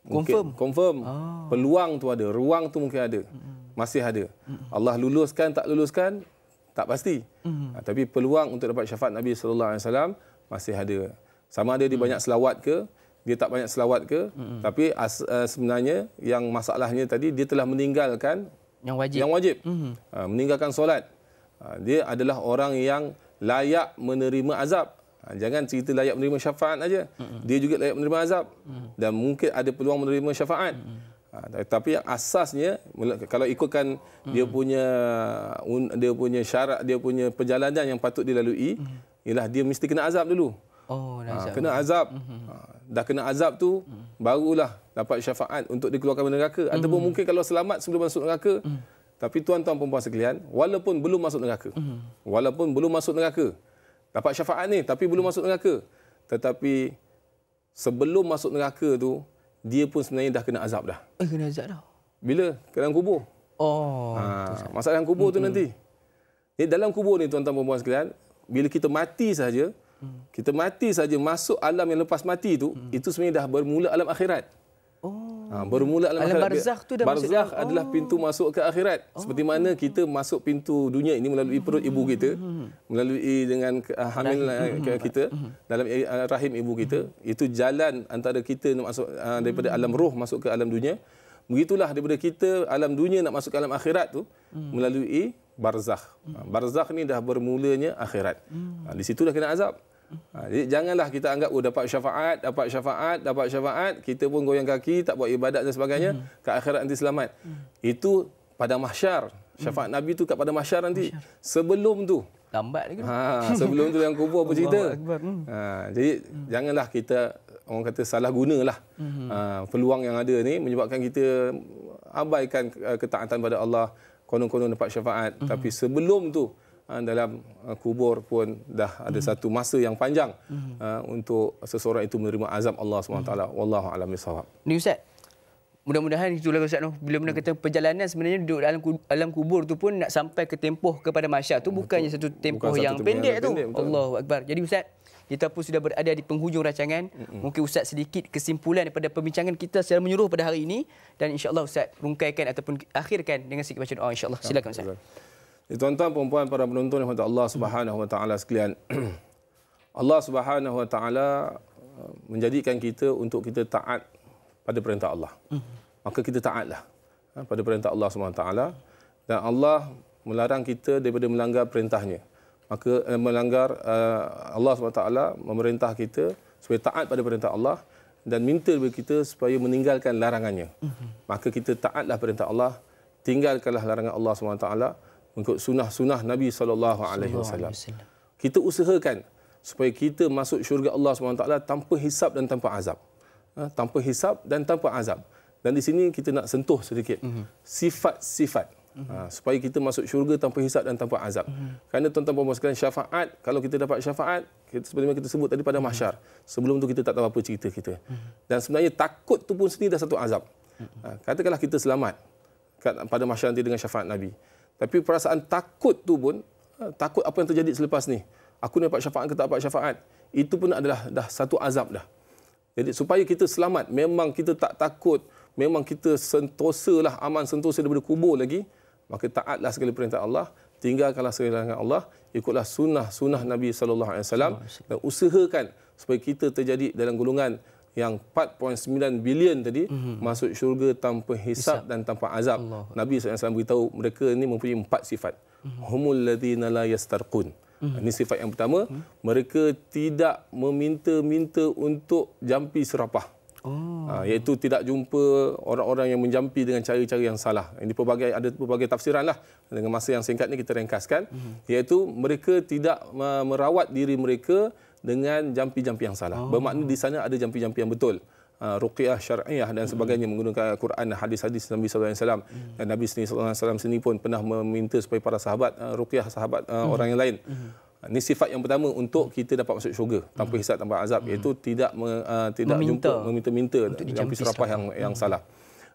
Confirm. Mungkin, confirm. Oh. Peluang tu ada. Ruang tu mungkin ada. Masih ada. Allah luluskan, tak luluskan, tak pasti. Mm. Ha, tapi peluang untuk dapat syafaat Nabi SAW masih ada. Sama ada dia banyak selawat ke, dia tak banyak selawat ke, mm. tapi as, uh, sebenarnya yang masalahnya tadi, dia telah meninggalkan yang wajib. Yang wajib. Mm. Ha, meninggalkan solat. Ha, dia adalah orang yang layak menerima azab. Ha, jangan cerita layak menerima syafaat aja. Dia juga layak menerima azab dan mungkin ada peluang menerima syafaat. Ha, tapi yang asasnya kalau ikutkan dia punya dia punya syarat, dia punya perjalanan yang patut dilalui ialah dia mesti kena azab dulu. Oh, azab. kena azab. Dah kena azab tu barulah dapat syafaat untuk dikeluarkan dari neraka ataupun mungkin kalau selamat sebelum masuk neraka mm. Tapi tuan-tuan perempuan sekalian, walaupun belum masuk neraka. Mm-hmm. Walaupun belum masuk neraka. Dapat syafaat ni tapi belum mm-hmm. masuk neraka. Tetapi sebelum masuk neraka tu, dia pun sebenarnya dah kena azab dah. Eh, kena azab dah. Bila? Kena kubur. Oh. Ha, masalah dalam kubur mm-hmm. tu nanti. Jadi dalam kubur ni tuan-tuan perempuan sekalian, bila kita mati saja, mm-hmm. kita mati saja masuk alam yang lepas mati tu, mm-hmm. itu sebenarnya dah bermula alam akhirat. Oh. Ha, bermula alam, alam barzakh tu dah barzakh maksud... Oh. adalah pintu masuk ke akhirat oh. seperti mana oh. kita masuk pintu dunia ini melalui perut ibu hmm. kita hmm. melalui dengan ah, hamil rahim. Eh, hmm. kita dalam ah, rahim ibu kita itu jalan antara kita nak masuk ah, daripada alam roh masuk ke alam dunia begitulah daripada kita alam dunia nak masuk ke alam akhirat tu melalui barzakh barzakh ni dah bermulanya akhirat di situ dah kena azab Ha, jadi janganlah kita anggap oh, dapat syafaat, dapat syafaat, dapat syafaat, kita pun goyang kaki, tak buat ibadat dan sebagainya, hmm. ke akhirat nanti selamat. Hmm. Itu pada mahsyar. Syafaat hmm. Nabi itu kat pada mahsyar nanti. Mahsyar. Sebelum tu. Lambat lagi. Ha, sebelum tu yang kubur apa hmm. Ha, jadi hmm. janganlah kita orang kata salah gunalah hmm. ha, peluang yang ada ni menyebabkan kita abaikan eh, ketaatan pada Allah konon-konon dapat syafaat. Hmm. Tapi sebelum tu, Ah, dalam ah, kubur pun dah ada hmm. satu masa yang panjang hmm. Ah, untuk seseorang itu menerima azab Allah SWT. Hmm. Wallahu a'lam bissawab. Ni Ustaz. Mudah-mudahan itulah Ustaz Noh. Bila mana kata perjalanan sebenarnya duduk dalam alam kubur tu pun nak sampai ke tempoh kepada masyar tu bukannya satu tempoh Bukan yang, satu pendek yang pendek tu. Pendek, Allahu Jadi Ustaz, kita pun sudah berada di penghujung rancangan. Mm-mm. Mungkin Ustaz sedikit kesimpulan daripada pembincangan kita secara menyuruh pada hari ini. Dan insyaAllah Ustaz rungkaikan ataupun akhirkan dengan sikit baca doa insyaAllah. Silakan Ustaz. Ustaz. Ya, tuan-tuan, puan para penonton yang kata Allah Subhanahu Wa Taala sekalian. (clears throat) Allah Subhanahu Wa Taala uh, menjadikan kita untuk kita taat pada perintah Allah. Hmm. Maka kita taatlah uh, pada perintah Allah Subhanahu Wa Taala dan Allah melarang kita daripada melanggar perintahnya. Maka eh, melanggar eh, Allah Subhanahu Wa Taala memerintah kita supaya taat pada perintah Allah dan minta kepada kita supaya meninggalkan larangannya. Hmm. Maka kita taatlah perintah Allah, tinggalkanlah larangan Allah Subhanahu Wa Taala mengikut sunnah-sunnah Nabi saw. Kita usahakan supaya kita masuk syurga Allah SWT tanpa hisap dan tanpa azab. Ha, tanpa hisap dan tanpa azab. Dan di sini kita nak sentuh sedikit mhm. sifat-sifat Uh-huh. supaya kita masuk syurga tanpa hisap dan tanpa azab. Uh-huh. Kerana tuan-tuan puan-puan sekalian syafaat, kalau kita dapat syafaat, kita seperti yang kita sebut tadi pada uh-huh. mahsyar. Sebelum tu kita tak tahu apa cerita kita. Uh-huh. Dan sebenarnya takut tu pun sendiri dah satu azab. Uh-huh. katakanlah kita selamat pada mahsyar nanti dengan syafaat Nabi. Tapi perasaan takut tu pun, eh, takut apa yang terjadi selepas ni. Aku ni dapat syafaat ke tak dapat syafaat. Itu pun adalah dah satu azab dah. Jadi supaya kita selamat, memang kita tak takut, memang kita sentosa lah, aman sentosa daripada kubur lagi, maka taatlah segala perintah Allah, tinggalkanlah segala perintah Allah, ikutlah sunnah-sunnah Nabi SAW dan usahakan supaya kita terjadi dalam golongan yang 4.9 bilion tadi mm-hmm. masuk syurga tanpa hisab, hisab. dan tanpa azab. Allah. Nabi SAW beritahu mereka ini mempunyai empat sifat. Mhm. Humul ladhina la yastarqun. Mhm. Ini sifat yang pertama. Mm-hmm. Mereka tidak meminta-minta untuk jampi serapah. Oh. Ha, iaitu tidak jumpa orang-orang yang menjampi dengan cara-cara yang salah. Ini pelbagai, ada pelbagai tafsiran. Lah. Dengan masa yang singkat ini kita ringkaskan. Mm-hmm. Iaitu mereka tidak merawat diri mereka dengan jampi-jampi yang salah. Oh. Bermakna di sana ada jampi-jampi yang betul. Uh, ruqyah syar'iah dan sebagainya hmm. menggunakan quran dan hadis-hadis Nabi SAW. Hmm. Dan Nabi SAW sendiri pun pernah meminta supaya para sahabat uh, ruqyah sahabat uh, hmm. orang yang lain. Hmm. Ini sifat yang pertama untuk kita dapat masuk syurga tanpa hmm. hisap tanpa azab hmm. iaitu tidak me, uh, tidak meminta, jumpa meminta-minta jampi serapah lah. yang yang hmm. salah.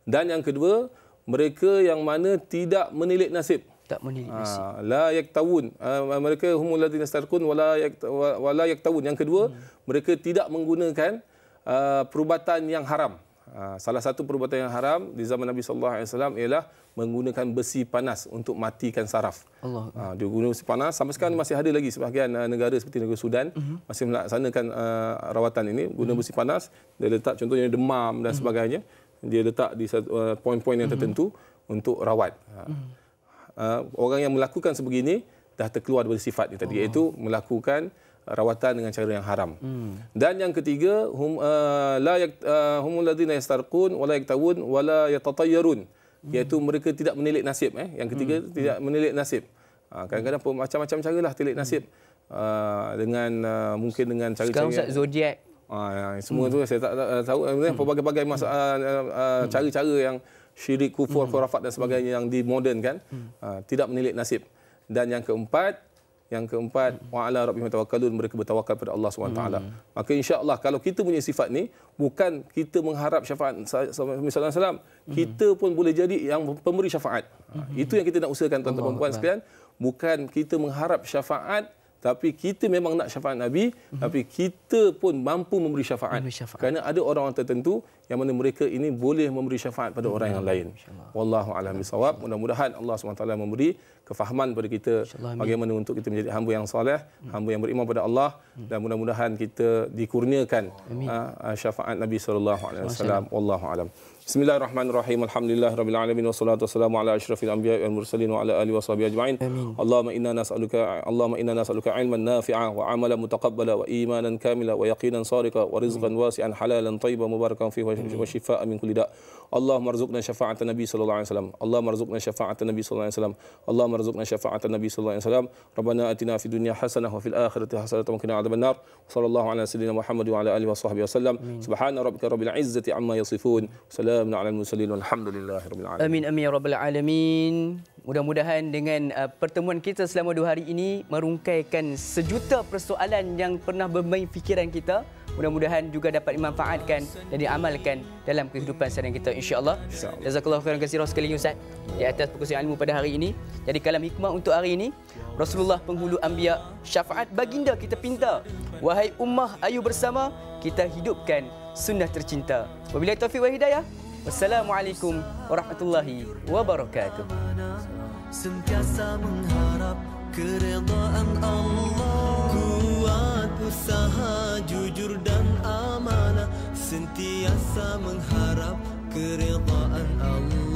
Dan yang kedua, mereka yang mana tidak menilik nasib tak menilik Messi. Ah, la yaktawun. Uh, mereka humul ladzina yastarkun wala yakt wala yaktawun. Yang kedua, hmm. mereka tidak menggunakan uh, perubatan yang haram. Uh, salah satu perubatan yang haram di zaman Nabi sallallahu alaihi wasallam ialah menggunakan besi panas untuk matikan saraf. Allah. Uh, dia guna besi panas. Sampai sekarang hmm. masih ada lagi sebahagian uh, negara seperti negara Sudan hmm. masih melaksanakan uh, rawatan ini guna hmm. besi panas. Dia letak contohnya demam dan hmm. sebagainya. Dia letak di poin-poin uh, yang hmm. tertentu hmm. untuk rawat. Uh. Hmm uh, orang yang melakukan sebegini dah terkeluar daripada sifat dia tadi oh. iaitu melakukan ah, rawatan dengan cara yang haram. Hmm. Dan yang ketiga hum ah, la uh, humul ladina yastarqun wala yaktawun wala yatatayyarun hmm. iaitu mereka tidak menilik nasib eh. Yang ketiga hmm. tidak hmm. menilik nasib. Ha, kadang-kadang pun macam-macam caralah telik nasib uh, dengan uh, mungkin dengan cara-cara Sekarang zodiak. Uh, semua hmm. tu saya tak uh, tahu hmm. pelbagai-bagai masalah uh, uh, hmm. cara-cara yang syirik, kufur, hmm. khurafat dan sebagainya yang dimodernkan hmm. uh, tidak menilik nasib. Dan yang keempat yang keempat hmm. wa'ala rabbihim tawakkalun mereka bertawakal kepada Allah SWT. Hmm. Maka insya-Allah kalau kita punya sifat ni bukan kita mengharap syafaat sallallahu salam hmm. kita pun boleh jadi yang pemberi syafaat. Ha, hmm. Itu yang kita nak usahakan tuan-tuan dan puan sekalian, bukan kita mengharap syafaat tapi kita memang nak syafaat Nabi hmm. tapi kita pun mampu memberi syafaat. Kerana ada orang-orang tertentu yang mana mereka ini boleh memberi syafaat pada orang yang lain. Wallahu a'lam bisawab. Mudah-mudahan Allah SWT memberi kefahaman kepada kita bagaimana untuk kita menjadi hamba yang soleh, hamba yang beriman kepada Allah dan mudah-mudahan kita dikurniakan ah, ah, syafaat Nabi sallallahu alaihi wasallam. Wallahu a'lam. Bismillahirrahmanirrahim. Alhamdulillahirabbil alamin wassalatu wassalamu ala asyrafil anbiya'i wal mursalin wa ala alihi washabi ajmain. Allahumma inna nas'aluka Allahumma inna nas'aluka ilman nafi'an wa amalan mutaqabbala wa imanan kamila wa yaqinan sariqan wa rizqan wasi'an halalan tayyiban mubarakan fihi wa syifa'a min kulli da' اللهم ارزقنا شفاعة النبي صلى الله عليه وسلم اللهم ارزقنا شفاعة النبي صلى الله عليه وسلم اللهم ارزقنا شفاعة النبي صلى الله عليه وسلم ربنا آتنا في الدنيا حسنة وفي الآخرة حسنة وقنا عذاب النار صلى الله على سيدنا محمد وعلى آله وصحبه وسلم مين. سبحان ربك رب العزة عما يصفون سلام على المرسلين والحمد لله رب العالمين آمين آمين رب العالمين Mudah-mudahan dengan uh, pertemuan kita selama dua hari ini merungkaikan sejuta persoalan yang pernah bermain fikiran kita. Mudah-mudahan juga dapat dimanfaatkan dan diamalkan dalam kehidupan sehari kita insya-Allah. Jazakallahu khairan katsiran sekali Ustaz di atas perkongsian ilmu pada hari ini. Jadi kalam hikmah untuk hari ini Rasulullah penghulu anbiya syafaat baginda kita pinta. Wahai ummah ayu bersama kita hidupkan sunnah tercinta. Wabillahi taufiq wal hidayah. Wassalamualaikum warahmatullahi wabarakatuh. Sentiasa mengharap keridhaan Allah. Kuat usaha jujur dan amanah. Sentiasa mengharap keridhaan Allah.